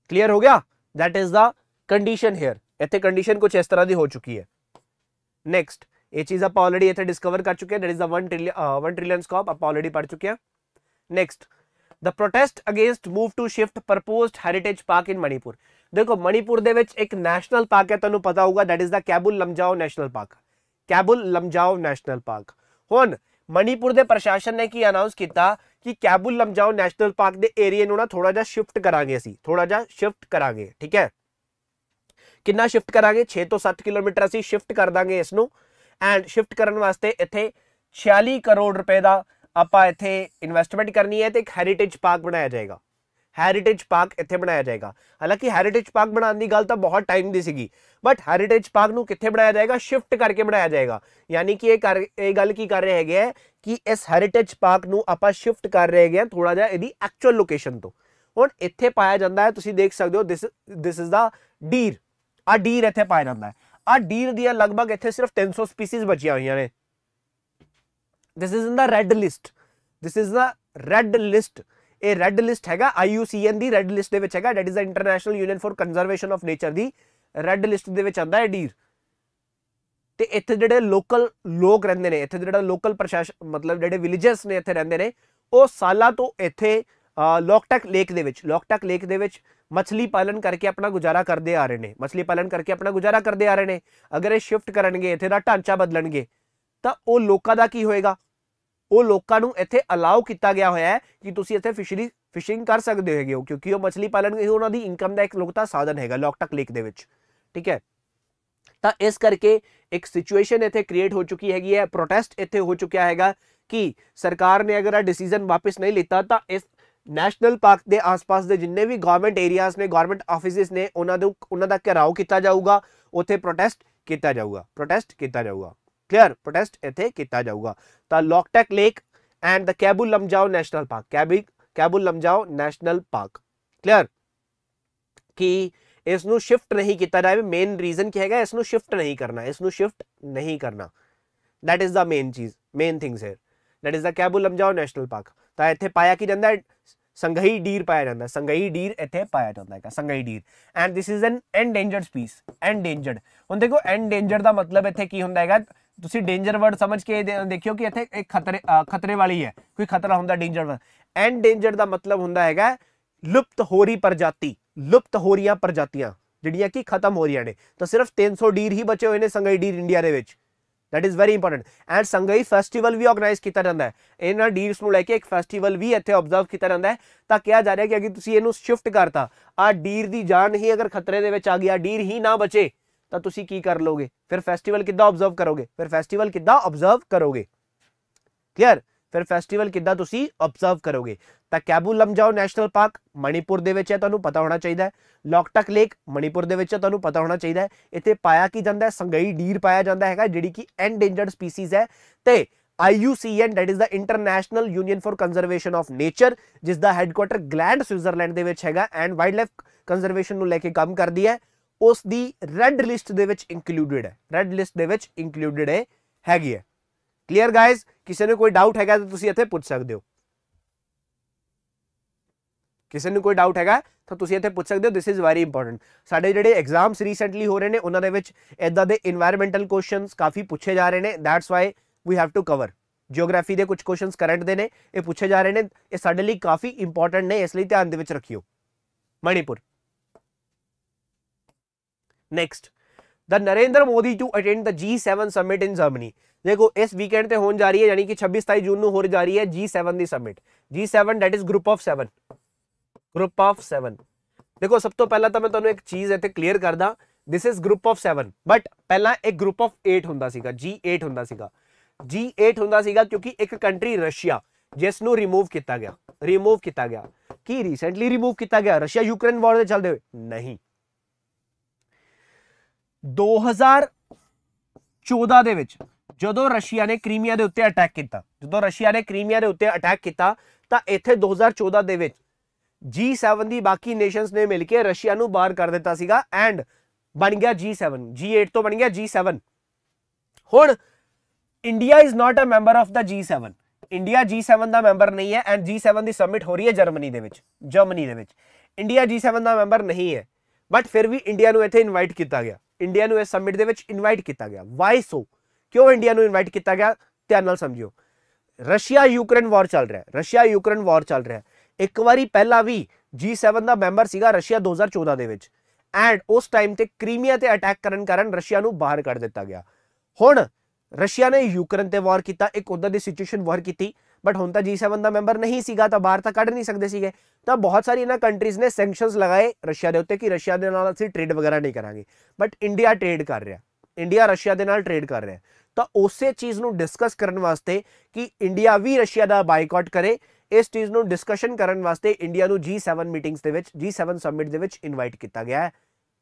ਕਲੀਅਰ ਹੋ ਗਿਆ that is the condition here ਇੱਥੇ ਕੰਡੀਸ਼ਨ ਕੁਝ ਇਸ ਤਰ੍ਹਾਂ ਦੀ ਹੋ ਚੁੱਕੀ ਹੈ ਨੈਕਸਟ ਇਹ ਚੀਜ਼ ਆਪਾਂ ਆਲਰੇਡੀ ਇੱਥੇ ਡਿਸਕਵਰ ਕਰ ਚੁੱਕੇ ਹਾਂ that is the 1 trillion 1 trillion scope ਆਪਾਂ ਆਲਰੇਡੀ ਪੜ ਚੁੱਕੇ ਹਾਂ next the protest against move to shift proposed heritage park in Manipur ਦੇਖੋ ਮਣੀਪੁਰ ਦੇ ਵਿੱਚ ਇੱਕ ਨੈਸ਼ਨਲ ਪਾਰਕ ਹੈ ਤੁਹਾਨੂੰ ਪਤਾ ਹੋਊਗਾ that is the Keibul Lamjao national park Keibul Lamjao national park ਹੁਣ ਮਣੀਪੁਰ ਦੇ ਪ੍ਰਸ਼ਾਸਨ ਨੇ ਕੀ ਅਨਾਉਂਸ ਕੀਤਾ ਕਿ ਕੈਬੂਲ ਲਮਜਾਓ ਨੈਸ਼ਨਲ ਪਾਰਕ ਦੇ ਏਰੀਆ ਨੂੰ ਨਾ ਥੋੜਾ ਜਿਹਾ ਸ਼ਿਫਟ ਕਰਾਂਗੇ ਅਸੀਂ ਥੋੜਾ ਜਿਹਾ ਸ਼ਿਫਟ ਕਰਾਂਗੇ ਠੀਕ ਹੈ ਕਿੰਨਾ ਸ਼ਿਫਟ ਕਰਾਂਗੇ 6 ਤੋਂ 7 ਕਿਲੋਮੀਟਰ ਅਸੀਂ ਸ਼ਿਫਟ ਕਰ ਦਾਂਗੇ ਇਸ ਨੂੰ ਐਂਡ ਸ਼ਿਫਟ ਕਰਨ ਵਾਸਤੇ ਇੱਥੇ 46 ਕਰੋੜ ਰੁਪਏ ਦਾ ਆਪਾਂ ਇੱਥੇ ਇਨਵੈਸਟਮੈਂਟ ਕਰਨੀ ਹੈ ਤੇ ਇੱਕ ਹੈਰੀਟੇਜ ਪਾਰਕ ਬਣਾਇਆ ਜਾਏਗਾ ਹੈਰੀਟੇਜ ਪਾਰਕ ਇੱਥੇ ਬਣਾਇਆ ਜਾਏਗਾ ਹਾਲਾਂਕਿ ਹੈਰੀਟੇਜ ਪਾਰਕ ਬਣਾਉਣ ਦੀ ਗੱਲ ਤਾਂ ਬਹੁਤ ਟਾਈਮ ਦੀ ਸੀਗੀ ਬਟ ਹੈਰੀਟੇਜ ਪਾਰਕ ਨੂੰ ਕਿੱਥੇ ਬਣਾਇਆ ਜਾਏਗਾ ਸ਼ਿਫਟ ਕਰਕੇ ਬਣਾਇਆ ਜਾਏਗਾ ਯਾਨੀ ਕਿ ਇਹ ਕਰ ਇਹ ਗੱਲ ਕੀ ਕਰ ਰਹੇ ਹੈਗੇ ਕਿ ਇਸ ਹੈਰੀਟੇਜ ਪਾਰਕ ਨੂੰ ਆਪਾਂ ਸ਼ਿਫਟ ਕਰ ਰਹੇ ਹੈਗੇ ਥੋੜਾ ਜਿਹਾ ਇਹਦੀ ਐਕਚੁਅਲ ਲੋਕੇਸ਼ਨ ਤੋਂ ਹੁਣ ਇੱਥੇ ਪਾਇਆ ਜਾਂਦਾ ਹੈ ਤੁਸੀਂ ਦੇਖ ਸਕਦੇ ਹੋ ਦਿਸ ਦਿਸ ਇਜ਼ ਦਾ ਡੀਰ ਆ ਡੀਰ ਇੱਥੇ ਪਾਇਆ ਜਾਂਦਾ ਹੈ ਆ ਡੀਰ ਦੀਆਂ ਲਗਭਗ ਇੱਥੇ ਸਿਰਫ 300 ਸਪੀਸੀਜ਼ ਬਚੀਆਂ ਹੋਈਆਂ ਨੇ this is in the red list this is the red list ਇਹ ਰੈੱਡ ਲਿਸਟ ਹੈਗਾ IUCN ਦੀ ਰੈੱਡ ਲਿਸਟ ਦੇ ਵਿੱਚ ਹੈਗਾ that is the international union for conservation of nature ਦੀ ਰੈੱਡ ਲਿਸਟ ਦੇ ਵਿੱਚ ਆਂਦਾ ਹੈ ਡੀਰ ਤੇ ਇੱਥੇ ਜਿਹੜੇ ਲੋਕਲ ਲੋਕ ਰਹਿੰਦੇ ਨੇ ਇੱਥੇ ਜਿਹੜਾ ਲੋਕਲ ਪ੍ਰਸ਼ਾਸਨ ਮਤਲਬ ਜਿਹੜੇ ਵਿਲੇਜਸ ਨੇ ਇੱਥੇ ਰਹਿੰਦੇ ਨੇ ਉਹ ਸਾਲਾਂ ਤੋਂ ਇੱਥੇ ਲੋਕਟਕ ਲੇਕ ਦੇ ਵਿੱਚ ਲੋਕਟਕ ਲੇਕ ਦੇ ਵਿੱਚ ਮੱਛੀ ਪਾਲਣ ਕਰਕੇ ਆਪਣਾ ਗੁਜ਼ਾਰਾ ਕਰਦੇ ਆ ਰਹੇ ਨੇ ਮੱਛੀ ਪਾਲਣ ਕਰਕੇ ਆਪਣਾ ਗੁਜ਼ਾਰਾ ਕਰਦੇ ਆ ਰਹੇ ਨੇ ਅਗਰ ਇਹ ਸ਼ਿਫਟ ਕਰਨਗੇ ਇੱਥੇ ਦਾ ਢਾਂਚਾ ਬਦਲਣਗੇ ਤਾਂ ਉਹ ਲੋਕਾਂ ਦਾ ਕੀ ਹੋਏਗਾ ਉਹ ਲੋਕਾਂ ਨੂੰ ਇੱਥੇ ਅਲਾਉ ਕੀਤਾ ਗਿਆ ਹੋਇਆ ਹੈ ਕਿ ਤੁਸੀਂ ਇੱਥੇ ਫਿਸ਼ਰੀ ਫਿਸ਼ਿੰਗ ਕਰ ਸਕਦੇ ਹੋਗੇ ਕਿਉਂਕਿ ਉਹ ਮੱਛਲੀ ਪਾਲਣ ਇਹ ਉਹਨਾਂ ਦੀ ਇਨਕਮ ਦਾ ਇੱਕ ਲੋਕਤਾ ਸਾਧਨ ਹੈਗਾ ਲੋਕਟਕ ਲੇਕ ਦੇ ਵਿੱਚ ਠੀਕ ਹੈ ਤਾਂ ਇਸ ਕਰਕੇ ਇੱਕ ਸਿਚੁਏਸ਼ਨ ਇੱਥੇ ਕ੍ਰੀਏਟ ਹੋ ਚੁੱਕੀ ਹੈਗੀ ਹੈ ਪ੍ਰੋਟੈਸਟ ਇੱਥੇ ਹੋ ਚੁੱਕਿਆ ਹੈਗਾ ਕਿ ਸਰਕਾਰ ਨੇ ਅਗਰ ਆ ਡਿਸੀਜਨ ਵਾਪਸ ਨਹੀਂ ਲਿੱਤਾ ਤਾਂ ਇਸ ਨੈਸ਼ਨਲ ਪਾਰਕ ਦੇ ਆਸ-ਪਾਸ ਦੇ ਜਿੰਨੇ ਵੀ ਗਵਰਨਮੈਂਟ ਏਰੀਆਜ਼ ਨੇ ਗਵਰਨਮੈਂਟ ਆਫਿਸਿਸ ਨੇ ਉਹਨਾਂ ਦੇ ਉਹਨਾਂ ਦਾ ਘਰਾਓ ਕੀਤਾ ਜਾਊਗਾ ਉੱਥੇ ਪ੍ਰੋਟੈਸਟ ਕੀਤਾ ਜਾਊਗਾ ਪ੍ਰੋਟੈਸਟ ਕੀਤਾ ਜਾਊਗਾ क्लियर प्रोटेस्ट इतने किया जाऊगा तो Loktak lake and the Keibul Lamjao national park कैबी Keibul Lamjao national park clear कि इसन शिफ्ट नहीं किया जाए मेन रीजन क्या है इसन शिफ्ट नहीं करना इसन शिफ्ट नहीं करना दैट इज द मेन चीज main things here that is the Keibul Lamjao national park तो इतने पाया कि जाता है संघई डीर पाया जाता है संघई डीर इतने पाया जाता है Sangai deer and this is an endangered species endangered हम देखो एंडेंजर्ड का मतलब इतने की होंगे ਤੁਸੀਂ ਡੇਂਜਰ ਵਰਡ ਸਮਝ ਕੇ ਦੇਖਿਓ ਕਿ ਇੱਥੇ ਇੱਕ ਖਤਰੇ ਖਤਰੇ ਵਾਲੀ ਹੈ ਕੋਈ ਖਤਰਾ ਹੁੰਦਾ ਡੇਂਜਰ ਵਰਡ ਐਂਡ ਡੇਂਜਰ ਦਾ ਮਤਲਬ ਹੁੰਦਾ ਹੈਗਾ ਲੁਪਤ ਹੋ ਰਹੀ ਪ੍ਰਜਾਤੀ ਲੁਪਤ ਹੋ ਰਹੀਆਂ ਪ੍ਰਜਾਤੀਆਂ ਜਿਹੜੀਆਂ ਕਿ ਖਤਮ ਹੋ ਰਹੀਆਂ ਨੇ ਤਾਂ ਸਿਰਫ 300 ਡੀਰ ਹੀ ਬਚੇ ਹੋਏ ਨੇ ਸੰਗਈ ਡੀਰ ਇੰਡੀਆ ਦੇ ਵਿੱਚ that is very important and Sangai festival ਵੀ ਆਰਗੇਨਾਈਜ਼ ਕੀਤਾ ਜਾਂਦਾ ਹੈ ਇਹਨਾਂ ਡੀਰਸ ਨੂੰ ਲੈ ਕੇ ਇੱਕ ਫੈਸਟੀਵਲ ਵੀ ਇੱਥੇ ਆਬਜ਼ਰਵ ਕੀਤਾ ਜਾਂਦਾ ਹੈ ਤਾਂ ਕਿਹਾ ਜਾ ਰਿਹਾ ਕਿ ਅਗਰ ਤੁਸੀਂ ਇਹਨੂੰ ਸ਼ਿਫਟ ਕਰਤਾ ਆ ਡੀਰ ਦੀ ਜਾਨ ਹੀ ਅਗਰ ਖਤਰੇ ਦੇ ਵਿੱਚ ਆ ਗਿਆ ਡੀਰ ਹੀ ਨਾ ਬਚੇ ਤਾਂ ਤੁਸੀਂ ਕੀ ਕਰ ਲੋਗੇ ਫਿਰ ਫੈਸਟੀਵਲ ਕਿੱਦਾਂ ਆਬਜ਼ਰਵ ਕਰੋਗੇ ਫਿਰ ਫੈਸਟੀਵਲ ਕਿੱਦਾਂ ਆਬਜ਼ਰਵ ਕਰੋਗੇ ਕਲੀਅਰ ਫਿਰ ਫੈਸਟੀਵਲ ਕਿੱਦਾਂ ਤੁਸੀਂ ਆਬਜ਼ਰਵ ਕਰੋਗੇ ਤਾਂ ਕੈਬੂਲਮ ਜਾਓ ਨੈਸ਼ਨਲ ਪਾਰਕ ਮਣੀਪੁਰ ਦੇ ਵਿੱਚ ਹੈ ਤੁਹਾਨੂੰ ਪਤਾ ਹੋਣਾ ਚਾਹੀਦਾ ਹੈ ਲੋਕਟਕ ਲੇਕ ਮਣੀਪੁਰ ਦੇ ਵਿੱਚ ਹੈ ਤੁਹਾਨੂੰ ਪਤਾ ਹੋਣਾ ਚਾਹੀਦਾ ਹੈ ਇੱਥੇ ਪਾਇਆ ਕੀ ਜਾਂਦਾ ਹੈ ਸੰਗਈ ਡੀਰ ਪਾਇਆ ਜਾਂਦਾ ਹੈਗਾ ਜਿਹੜੀ ਕਿ ਐਂਡੇਂਜਰਡ ਸਪੀਸੀਜ਼ ਹੈ ਤੇ IUCN that is the International Union for Conservation of Nature ਜਿਸ ਦਾ ਹੈੱਡਕੁਆਟਰ ਗਲੈਂਡ ਸਵਿਟਜ਼ਰਲੈਂਡ ਦੇ ਵਿੱਚ ਹੈਗਾ ਐਂਡ ਵਾਈਲਡਲਾਈਫ ਕੰਜ਼ਰਵੇਸ਼ਨ ਨੂੰ ਲੈ ਕੇ ਕੰਮ ਕਰਦੀ ਹੈ ਉਸ ਦੀ ਰੈੱਡ ਲਿਸਟ ਦੇ ਵਿੱਚ ਇਨਕਲੂਡਡ ਹੈ ਰੈੱਡ ਲਿਸਟ ਦੇ ਵਿੱਚ ਇਨਕਲੂਡਡ ਹੈ ਹੈਗੀ ਹੈ ਕਲੀਅਰ ਗਾਇਸ ਕਿਸੇ ਨੂੰ ਕੋਈ ਡਾਊਟ ਹੈਗਾ ਤਾਂ ਤੁਸੀਂ ਇੱਥੇ ਪੁੱਛ ਸਕਦੇ ਹੋ ਕਿਸੇ ਨੂੰ ਕੋਈ ਡਾਊਟ ਹੈਗਾ ਤਾਂ ਤੁਸੀਂ ਇੱਥੇ ਪੁੱਛ ਸਕਦੇ ਹੋ ਥਿਸ ਇਜ਼ ਵੈਰੀ ਇੰਪੋਰਟੈਂਟ ਸਾਡੇ ਜਿਹੜੇ ਐਗਜ਼ਾਮਸ ਰੀਸੈਂਟਲੀ ਹੋ ਰਹੇ ਨੇ ਉਹਨਾਂ ਦੇ ਵਿੱਚ ਇਦਾਂ ਦੇ এনवायरमेंटਲ ਕੁਐਸਚਨਸ ਕਾਫੀ ਪੁੱਛੇ ਜਾ ਰਹੇ ਨੇ that's why we have to cover geography ਦੇ ਕੁਝ ਕੁਐਸਚਨਸ ਕਰੰਟ ਦੇ ਨੇ ਇਹ ਪੁੱਛੇ ਜਾ ਰਹੇ ਨੇ ਇਹ ਸਾਡੇ ਲਈ ਕਾਫੀ ਇੰਪੋਰਟੈਂਟ ਨੇ ਇਸ ਲਈ ਧਿਆਨ ਦੇ ਵਿੱਚ ਰੱਖਿਓ Manipur next the Narendra Modi to attend the G seven summit in Germany ਦੇਖੋ ਇਸ ਵੀਕਐਂਡ ਤੇ ਹੋਣ ਜਾ ਰਹੀ ਹੈ ਯਾਨੀ ਕਿ 26 27 ਜੂਨ ਨੂੰ ਹੋਣ ਜਾ ਰਹੀ ਹੈ G7 ਦੀ summit G7 that is group of 7 group of 7 ਦੇਖੋ ਸਭ ਤੋਂ ਪਹਿਲਾਂ ਤਾਂ ਮੈਂ ਤੁਹਾਨੂੰ ਇੱਕ ਚੀਜ਼ ਇੱਥੇ ਕਲੀਅਰ ਕਰਦਾ this is group of 7 but ਪਹਿਲਾਂ ਇੱਕ ਗਰੁੱਪ ਆਫ 8 ਹੁੰਦਾ ਸੀਗਾ G8 ਹੁੰਦਾ ਸੀਗਾ G8 ਹੁੰਦਾ ਸੀਗਾ ਕਿਉਂਕਿ ਇੱਕ ਕੰਟਰੀ ਰਸ਼ੀਆ ਜਿਸ ਨੂੰ ਰਿਮੂਵ ਕੀਤਾ ਗਿਆ ਰਿਮੂਵ ਕੀਤਾ ਗਿਆ ਕੀ ਰੀਸੈਂਟਲੀ ਰਿਮੂਵ ਕੀਤਾ ਗਿਆ ਰਸ਼ੀਆ ਯੂਕਰੇਨ ਵਾਰ ਦੇ ਚੱਲਦੇ ਹੋਏ ਨਹੀਂ 2014 ਦੇ ਵਿੱਚ ਜਦੋਂ ਰਸ਼ੀਆ ਨੇ ਕ੍ਰੀਮੀਆ ਦੇ ਉੱਤੇ ਅਟੈਕ ਕੀਤਾ ਜਦੋਂ ਰਸ਼ੀਆ ਨੇ ਕ੍ਰੀਮੀਆ ਦੇ ਉੱਤੇ ਅਟੈਕ ਕੀਤਾ ਤਾਂ ਇੱਥੇ 2014 ਦੇ ਵਿੱਚ G7 ਦੀ ਬਾਕੀ ਨੇਸ਼ਨਸ ਨੇ ਮਿਲ ਕੇ ਰਸ਼ੀਆ ਨੂੰ ਬਾਹਰ ਕਰ ਦਿੱਤਾ ਸੀਗਾ ਐਂਡ ਬਣ ਗਿਆ G7 G8 ਤੋਂ ਬਣ ਗਿਆ G7 ਹੁਣ India is not a member of the G7 India G7 ਦਾ ਮੈਂਬਰ ਨਹੀਂ ਹੈ ਐਂਡ G7 ਦੀ ਸਬਮਿਟ ਹੋ ਰਹੀ ਹੈ ਜਰਮਨੀ ਦੇ ਵਿੱਚ ਜਰਮਨੀ ਦੇ ਵਿੱਚ ਇੰਡੀਆ G7 ਦਾ ਮੈਂਬਰ ਨਹੀਂ ਹੈ ਬਟ ਫਿਰ ਵੀ ਇੰਡੀਆ ਨੂੰ ਇੱਥੇ ਇਨਵਾਈਟ ਕੀਤਾ ਗਿਆ ਇੰਡੀਆ ਨੂੰ ਇਸ ਸਮਿਟ ਦੇ ਵਿੱਚ ਇਨਵਾਈਟ ਕੀਤਾ ਗਿਆ ਵਾਈ ਸੋ ਕਿਉਂ ਇੰਡੀਆ ਨੂੰ ਇਨਵਾਈਟ ਕੀਤਾ ਗਿਆ ਧਿਆਨ ਨਾਲ ਸਮਝਿਓ ਰਸ਼ੀਆ ਯੂਕਰੇਨ ਵਾਰ ਚੱਲ ਰਿਹਾ ਹੈ ਰਸ਼ੀਆ ਯੂਕਰੇਨ ਵਾਰ ਚੱਲ ਰਿਹਾ ਹੈ ਇੱਕ ਵਾਰੀ ਪਹਿਲਾਂ ਵੀ G7 ਦਾ ਮੈਂਬਰ ਸੀਗਾ ਰਸ਼ੀਆ 2014 ਦੇ ਵਿੱਚ ਐਂਡ ਉਸ ਟਾਈਮ ਤੇ ਕ੍ਰੀਮੀਆ ਤੇ ਅਟੈਕ ਕਰਨ ਕਾਰਨ ਰਸ਼ੀਆ ਨੂੰ ਬਾਹਰ ਕੱਢ ਦਿੱਤਾ ਗਿਆ ਹੁਣ ਰਸ਼ੀਆ ਨੇ ਯੂਕਰੇਨ ਤੇ ਵਾਰ ਕੀਤਾ ਇੱਕ ਉਦਾਂ ਦੀ ਸਿਚੁਏਸ਼ਨ ਵਾਰ ਕੀਤੀ ਬਟ ਹੁਣ ਤਾਂ G7 ਦਾ ਮੈਂਬਰ ਨਹੀਂ ਸੀਗਾ ਤਾਂ ਬਾਹਰ ਤਾਂ ਕੱਢ ਨਹੀਂ ਸਕਦੇ ਸੀਗੇ ਤਾਂ ਬਹੁਤ ਸਾਰੀ ਇਹਨਾਂ ਕੰਟਰੀਜ਼ ਨੇ ਸੈਂਕਸ਼ਨਸ ਲਗਾਏ ਰਸ਼ੀਆ ਦੇ ਉੱਤੇ ਕਿ ਰਸ਼ੀਆ ਦੇ ਨਾਲ ਅਸੀਂ ਟ੍ਰੇਡ ਵਗੈਰਾ ਨਹੀਂ ਕਰਾਂਗੇ ਬਟ ਇੰਡੀਆ ਟ੍ਰੇਡ ਕਰ ਰਿਹਾ ਇੰਡੀਆ ਰਸ਼ੀਆ ਦੇ ਨਾਲ ਟ੍ਰੇਡ ਕਰ ਰਿਹਾ ਤਾਂ ਉਸੇ ਚੀਜ਼ ਨੂੰ ਡਿਸਕਸ ਕਰਨ ਵਾਸਤੇ ਕਿ ਇੰਡੀਆ ਵੀ ਰਸ਼ੀਆ ਦਾ ਬਾਈਕਾਟ ਕਰੇ ਇਸ ਚੀਜ਼ ਨੂੰ ਡਿਸਕਸ਼ਨ ਕਰਨ ਵਾਸਤੇ ਇੰਡੀਆ ਨੂੰ G7 ਮੀਟਿੰਗਸ ਦੇ ਵਿੱਚ G7 ਸਮਿਟ ਦੇ ਵਿੱਚ ਇਨਵਾਈਟ ਕੀਤਾ ਗਿਆ ਹੈ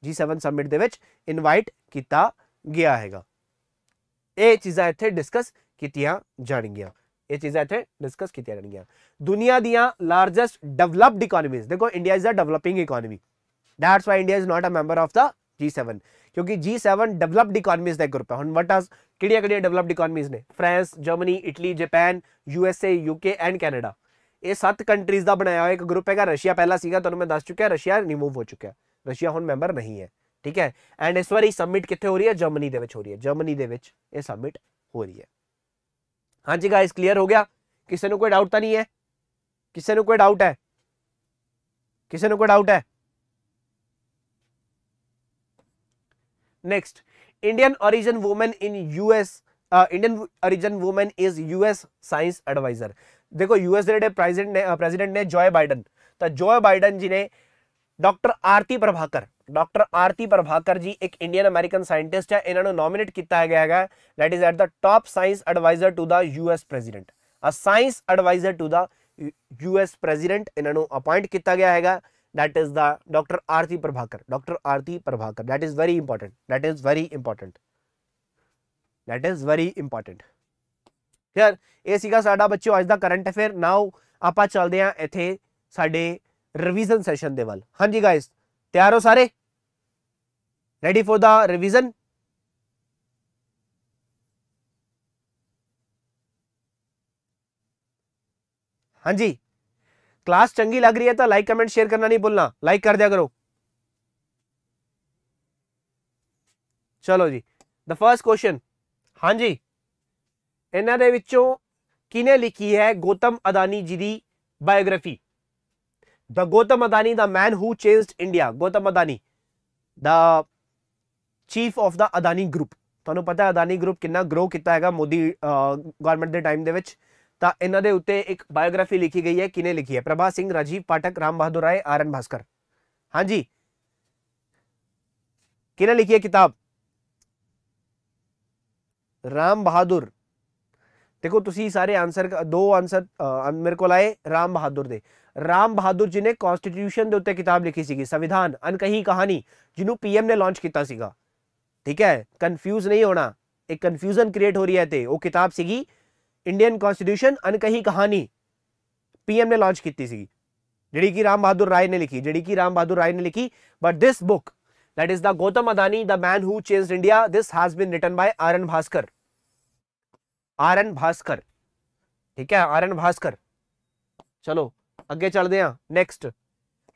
G7 ਸਮਿਟ ਦੇ ਵਿੱਚ ਇਨਵਾਈਟ ਕੀਤਾ ਗਿਆ ਹੈਗਾ ਇਹ ਚੀਜ਼ਾਂ ਇੱਥੇ ਡਿਸਕਸ ਕੀਤੀਆਂ ਜਾਣਗੀਆਂ ये चीजें थे डिस्कस की जाएंगी दुनिया दिया लार्जेस्ट डेवलप्ड इकोनॉमीज देखो India is a developing economy that's why India is not a member of the G seven क्योंकि जी सेवन डेवलप्ड इकोनॉमीज का ग्रुप है हम वट आज कि डेवलप्ड इकोनॉमीज ने France Germany Italy Japan USA UK and Canada ये सत कंट्रीज का बनाया हुआ एक ग्रुप है रशिया पहला सीगा तो मैं दस चुका रशिया रिमूव हो चुका है रशिया हूँ मैंबर नहीं है ठीक है एंड इस बार सबमिट कितने हो रही है जर्मनी के हो रही है जर्मनी के सबमिट हो रही है हाँ जी गाइस क्लियर हो गया किसी ने कोई डाउट तो नहीं है किसी ने कोई डाउट है किसी ने कोई डाउट है next Indian origin women in US Indian origin women is US science adviser देखो यूएस प्रेसिडेंट ने प्रेसिडेंट ने जॉय बाइडन तो जॉय बाइडन जी ने ਡਾਕਟਰ ਆਰਤੀ ਪ੍ਰਭਾਕਰ ਡਾਕਟਰ ਆਰਤੀ ਪ੍ਰਭਾਕਰ ਜੀ ਇੱਕ ਇੰਡੀਅਨ ਅਮਰੀਕਨ ਸਾਇੰਟਿਸਟ ਹੈ ਇਹਨਾਂ ਨੂੰ ਨੋਮੀਨੇਟ ਕੀਤਾ ਗਿਆ ਹੈਗਾ that is at the top science adviser to the US president a science adviser to the US president ਇਹਨਾਂ ਨੂੰ ਅਪਾਇੰਟ ਕੀਤਾ ਗਿਆ ਹੈਗਾ that is the doctor Aarti Prabhakar doctor Aarti Prabhakar that is very important that is very important that is very important clear ਇਹ ਸੀਗਾ ਸਾਡਾ ਬੱਚਿਓ ਅੱਜ ਦਾ ਕਰੰਟ ਅਫੇਅਰ ਨਾਓ ਆਪਾਂ ਚੱਲਦੇ ਆ ਇੱਥੇ ਸਾਡੇ रिवीजन सेशन दे वाल हाँ जी गाइस तैयार हो सारे रेडी फॉर द रिवीजन हाँ जी क्लास चंगी लग रही है तो लाइक कमेंट शेयर करना नहीं भूलना लाइक कर दिया करो चलो जी द फर्स्ट क्वेश्चन हाँ जी इन्हों कि लिखी है गौतम अदानी जी की biography the Gautam Adani, the man who changed India Gautam Adani, the chief of the Adani group ਤੁਹਾਨੂੰ ਪਤਾ ਅਦਾਨੀ ਗਰੁੱਪ ਕਿੰਨਾ ਗਰੋ ਕੀਤਾ ਹੈਗਾ ਮੋਦੀ ਗਵਰਨਮੈਂਟ ਦੇ ਟਾਈਮ ਦੇ ਵਿੱਚ ਤਾਂ ਇਹਨਾਂ ਦੇ ਉੱਤੇ ਇੱਕ ਬਾਇਓਗ੍ਰਾਫੀ ਲਿਖੀ ਗਈ ਹੈ ਕਿਨੇ ਲਿਖੀ ਹੈ ਪ੍ਰਭਾ ਸਿੰਘ ਰਾਜੀਵ ਪਾਠਕ ਰਾਮ ਬਹਾਦੁਰ ਰਾਏ ਆਰਨ ਭਾਸਕਰ ਹਾਂਜੀ ਕਿਨੇ ਲਿਖੀ ਹੈ ਕਿਤਾਬ ਰਾਮ ਬਹਾਦੁਰ ਦੇਖੋ ਤੁਸੀਂ ਸਾਰੇ ਆਨਸਰ ਦੋ ਆਨਸਰ ਮੇਰੇ ਕੋਲ ਆਏ ਰਾਮ ਬਹਾਦੁਰ ਦੇ राम बहादुर जी ने कॉन्स्टिट्यूशन के उत्ते किताब लिखी सी संविधान अनकही कहानी जिन्हों पी एम ने लॉन्च किया ठीक है कन्फ्यूज नहीं होना एक कन्फ्यूजन क्रिएट हो रही है थे वो किताब सी इंडियन कॉन्स्टिट्यूशन अनकही कहानी पीएम ने लॉन्च की थी जिड़ी कि राम बहादुर राय ने लिखी जिड़ी कि राम बहादुर राय ने लिखी but this book that is the Gautam Adani the man who change India this has been written by R N Bhaskar R N Bhaskar ठीक है आर एन भास्कर चलो ਅੱਗੇ ਚੱਲਦੇ ਹਾਂ ਨੈਕਸਟ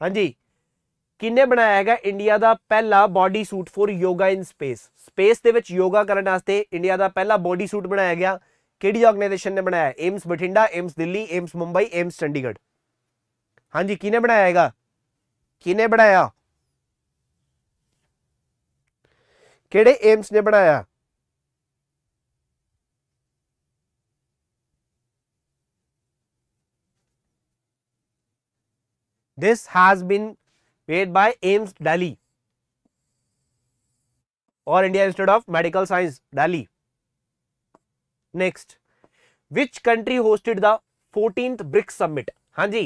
ਹਾਂਜੀ ਕਿੰਨੇ ਬਣਾਇਆ ਹੈਗਾ ਇੰਡੀਆ ਦਾ ਪਹਿਲਾ body suit for yoga in space space ਦੇ ਵਿੱਚ ਯੋਗਾ ਕਰਨ ਵਾਸਤੇ ਇੰਡੀਆ ਦਾ ਪਹਿਲਾ ਬਾਡੀ ਸੂਟ ਬਣਾਇਆ ਗਿਆ ਕਿਹੜੀ ਆਰਗੇਨਾਈਜੇਸ਼ਨ ਨੇ ਬਣਾਇਆ ਏਮਸ ਬਠਿੰਡਾ ਏਮਸ ਦਿੱਲੀ ਏਮਸ ਮੁੰਬਈ ਏਮਸ ਚੰਡੀਗੜ੍ਹ ਹਾਂਜੀ ਕਿਹਨੇ ਬਣਾਇਆ ਹੈਗਾ ਕਿਹਨੇ ਬਣਾਇਆ ਕਿਹੜੇ ਏਮਸ ਨੇ ਬਣਾਇਆ This has been made by aims delhi or India Institute of Medical Science Delhi. Next, which country hosted the 14th BRICS summit? haan ji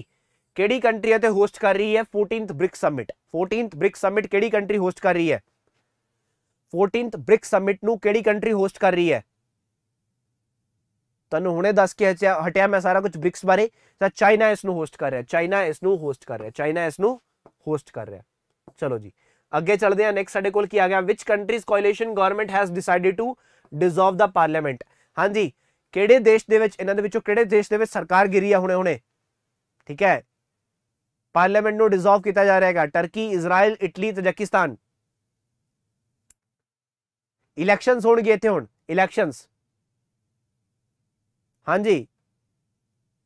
kedi country hai te host kar rahi hai 14th brics summit 14th brics summit kedi country host kar rahi hai 14th brics summit nu kedi country host kar rahi hai ਤੁਹਾਨੂੰ ਹੁਣੇ ਦੱਸ ਕੇ ਹਟਿਆ ਮੈਂ ਸਾਰਾ ਕੁਝ BRICS ਬਾਰੇ ਤਾਂ China ਇਸ ਨੂੰ ਹੋਸਟ ਕਰ ਰਿਹਾ ਚਾਈਨਾ ਇਸ ਨੂੰ ਹੋਸਟ ਕਰ ਰਿਹਾ ਚਾਈਨਾ ਇਸ ਨੂੰ ਹੋਸਟ ਕਰ ਰਿਹਾ ਚਲੋ ਜੀ ਅੱਗੇ ਚੱਲਦੇ ਹਾਂ ਨੈਕਸਟ ਸਾਡੇ ਕੋਲ ਕੀ ਆ ਗਿਆ which countries coalition government has decided to dissolve the parliament ਹਾਂਜੀ ਕਿਹੜੇ ਦੇਸ਼ ਦੇ ਵਿੱਚ ਇਹਨਾਂ ਦੇ ਵਿੱਚੋਂ ਕਿਹੜੇ ਦੇਸ਼ ਦੇ ਵਿੱਚ ਸਰਕਾਰ ਗਿਰੀ ਆ ਹੁਣੇ ਹੁਣੇ ਠੀਕ ਹੈ ਪਾਰਲੀਮੈਂਟ ਨੂੰ ਡਿਸੋਲਵ ਕੀਤਾ ਜਾ ਰਿਹਾ ਹੈਗਾ Turkey Israel Italy Tajikistan elections ਹੋਣਗੇ ਇੱਥੇ ਹੁਣ ਇਲੈਕਸ਼ਨਸ हाँ जी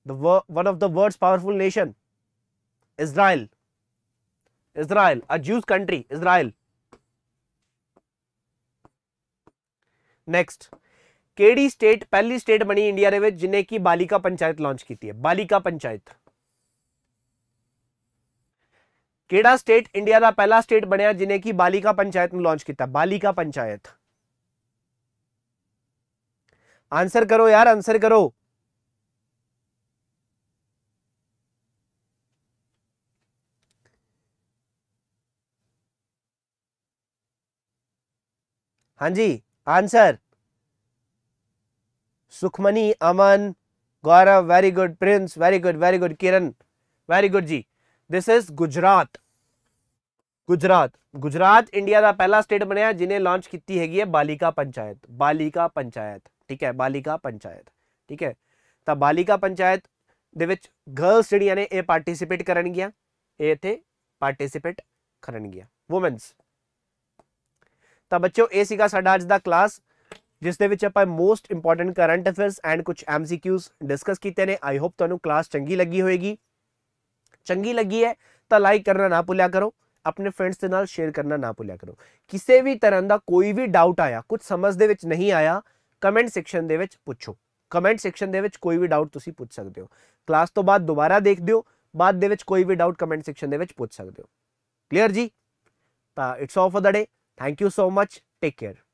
the one of the world powerful nation Israel Israel a Jews country Israel next केड़ी स्टेट पहली स्टेट बनी इंडिया ने जिन्हें की बालिका पंचायत लॉन्च की थी बालिका पंचायत केड़ा स्टेट इंडिया का पहला स्टेट बनया जिन्हें की बालिका पंचायत ने लॉन्च किया बालिका पंचायत आंसर करो यार आंसर करो हाँ जी answer Sukhmani Aman Gaurav very good Prince very good very good Kiran very good जी this is Gujarat Gujarat Gujarat India का पहला स्टेट बनया जिन्हें लॉन्च की हैगी है बालिका पंचायत बालिका पंचायत ਠੀਕ ਹੈ ਬਾਲਿਕਾ ਪੰਚਾਇਤ ਠੀਕ ਹੈ ਤਾਂ ਬਾਲਿਕਾ ਪੰਚਾਇਤ ਦੇ ਵਿੱਚ ਗਰਲਸ ਜਿਹੜੀਆਂ ਨੇ ਇਹ ਪਾਰਟਿਸਿਪੇਟ ਕਰਨਗੀਆਂ ਇਹ ਇਥੇ ਪਾਰਟਿਸਿਪੇਟ ਕਰਨਗੀਆਂ ਔਮਨਸ ਤਾਂ ਬੱਚਿਓ ਇਹ ਸੀਗਾ ਸਾਡਾ ਅੱਜ ਦਾ ਕਲਾਸ ਜਿਸ ਦੇ ਵਿੱਚ ਆਪਾਂ most important current affairs and ਕੁਝ ਐਮਸੀਕਿਊਸ ਡਿਸਕਸ ਕੀਤੇ ਨੇ ਆਈ ਹੋਪ ਤੁਹਾਨੂੰ ਕਲਾਸ ਚੰਗੀ ਲੱਗੀ ਹੋਵੇਗੀ ਚੰਗੀ ਲੱਗੀ ਹੈ ਤਾਂ ਲਾਈਕ ਕਰਨਾ ਨਾ ਭੁੱਲਿਆ ਕਰੋ ਆਪਣੇ ਫਰੈਂਡਸ ਦੇ ਨਾਲ ਸ਼ੇਅਰ ਕਰਨਾ ਨਾ ਭੁੱਲਿਆ ਕਰੋ ਕਿਸੇ ਵੀ ਤਰ੍ਹਾਂ ਦਾ ਕੋਈ ਵੀ ਡਾਊਟ ਆਇਆ ਕੁਝ ਸਮਝ ਦੇ ਵਿੱਚ ਨਹੀਂ ਆਇਆ ਕਮੈਂਟ ਸੈਕਸ਼ਨ ਦੇ ਵਿੱਚ ਪੁੱਛੋ ਕਮੈਂਟ ਸੈਕਸ਼ਨ ਦੇ ਵਿੱਚ ਕੋਈ ਵੀ ਡਾਊਟ ਤੁਸੀਂ ਪੁੱਛ ਸਕਦੇ ਹੋ ਕਲਾਸ ਤੋਂ ਬਾਅਦ ਦੁਬਾਰਾ ਦੇਖ ਦਿਓ ਬਾਅਦ ਦੇ ਵਿੱਚ ਕੋਈ ਵੀ ਡਾਊਟ ਕਮੈਂਟ ਸੈਕਸ਼ਨ ਦੇ ਵਿੱਚ ਪੁੱਛ ਸਕਦੇ ਹੋ ਕਲੀਅਰ ਜੀ ਤਾਂ it's all for the day thank you so much take care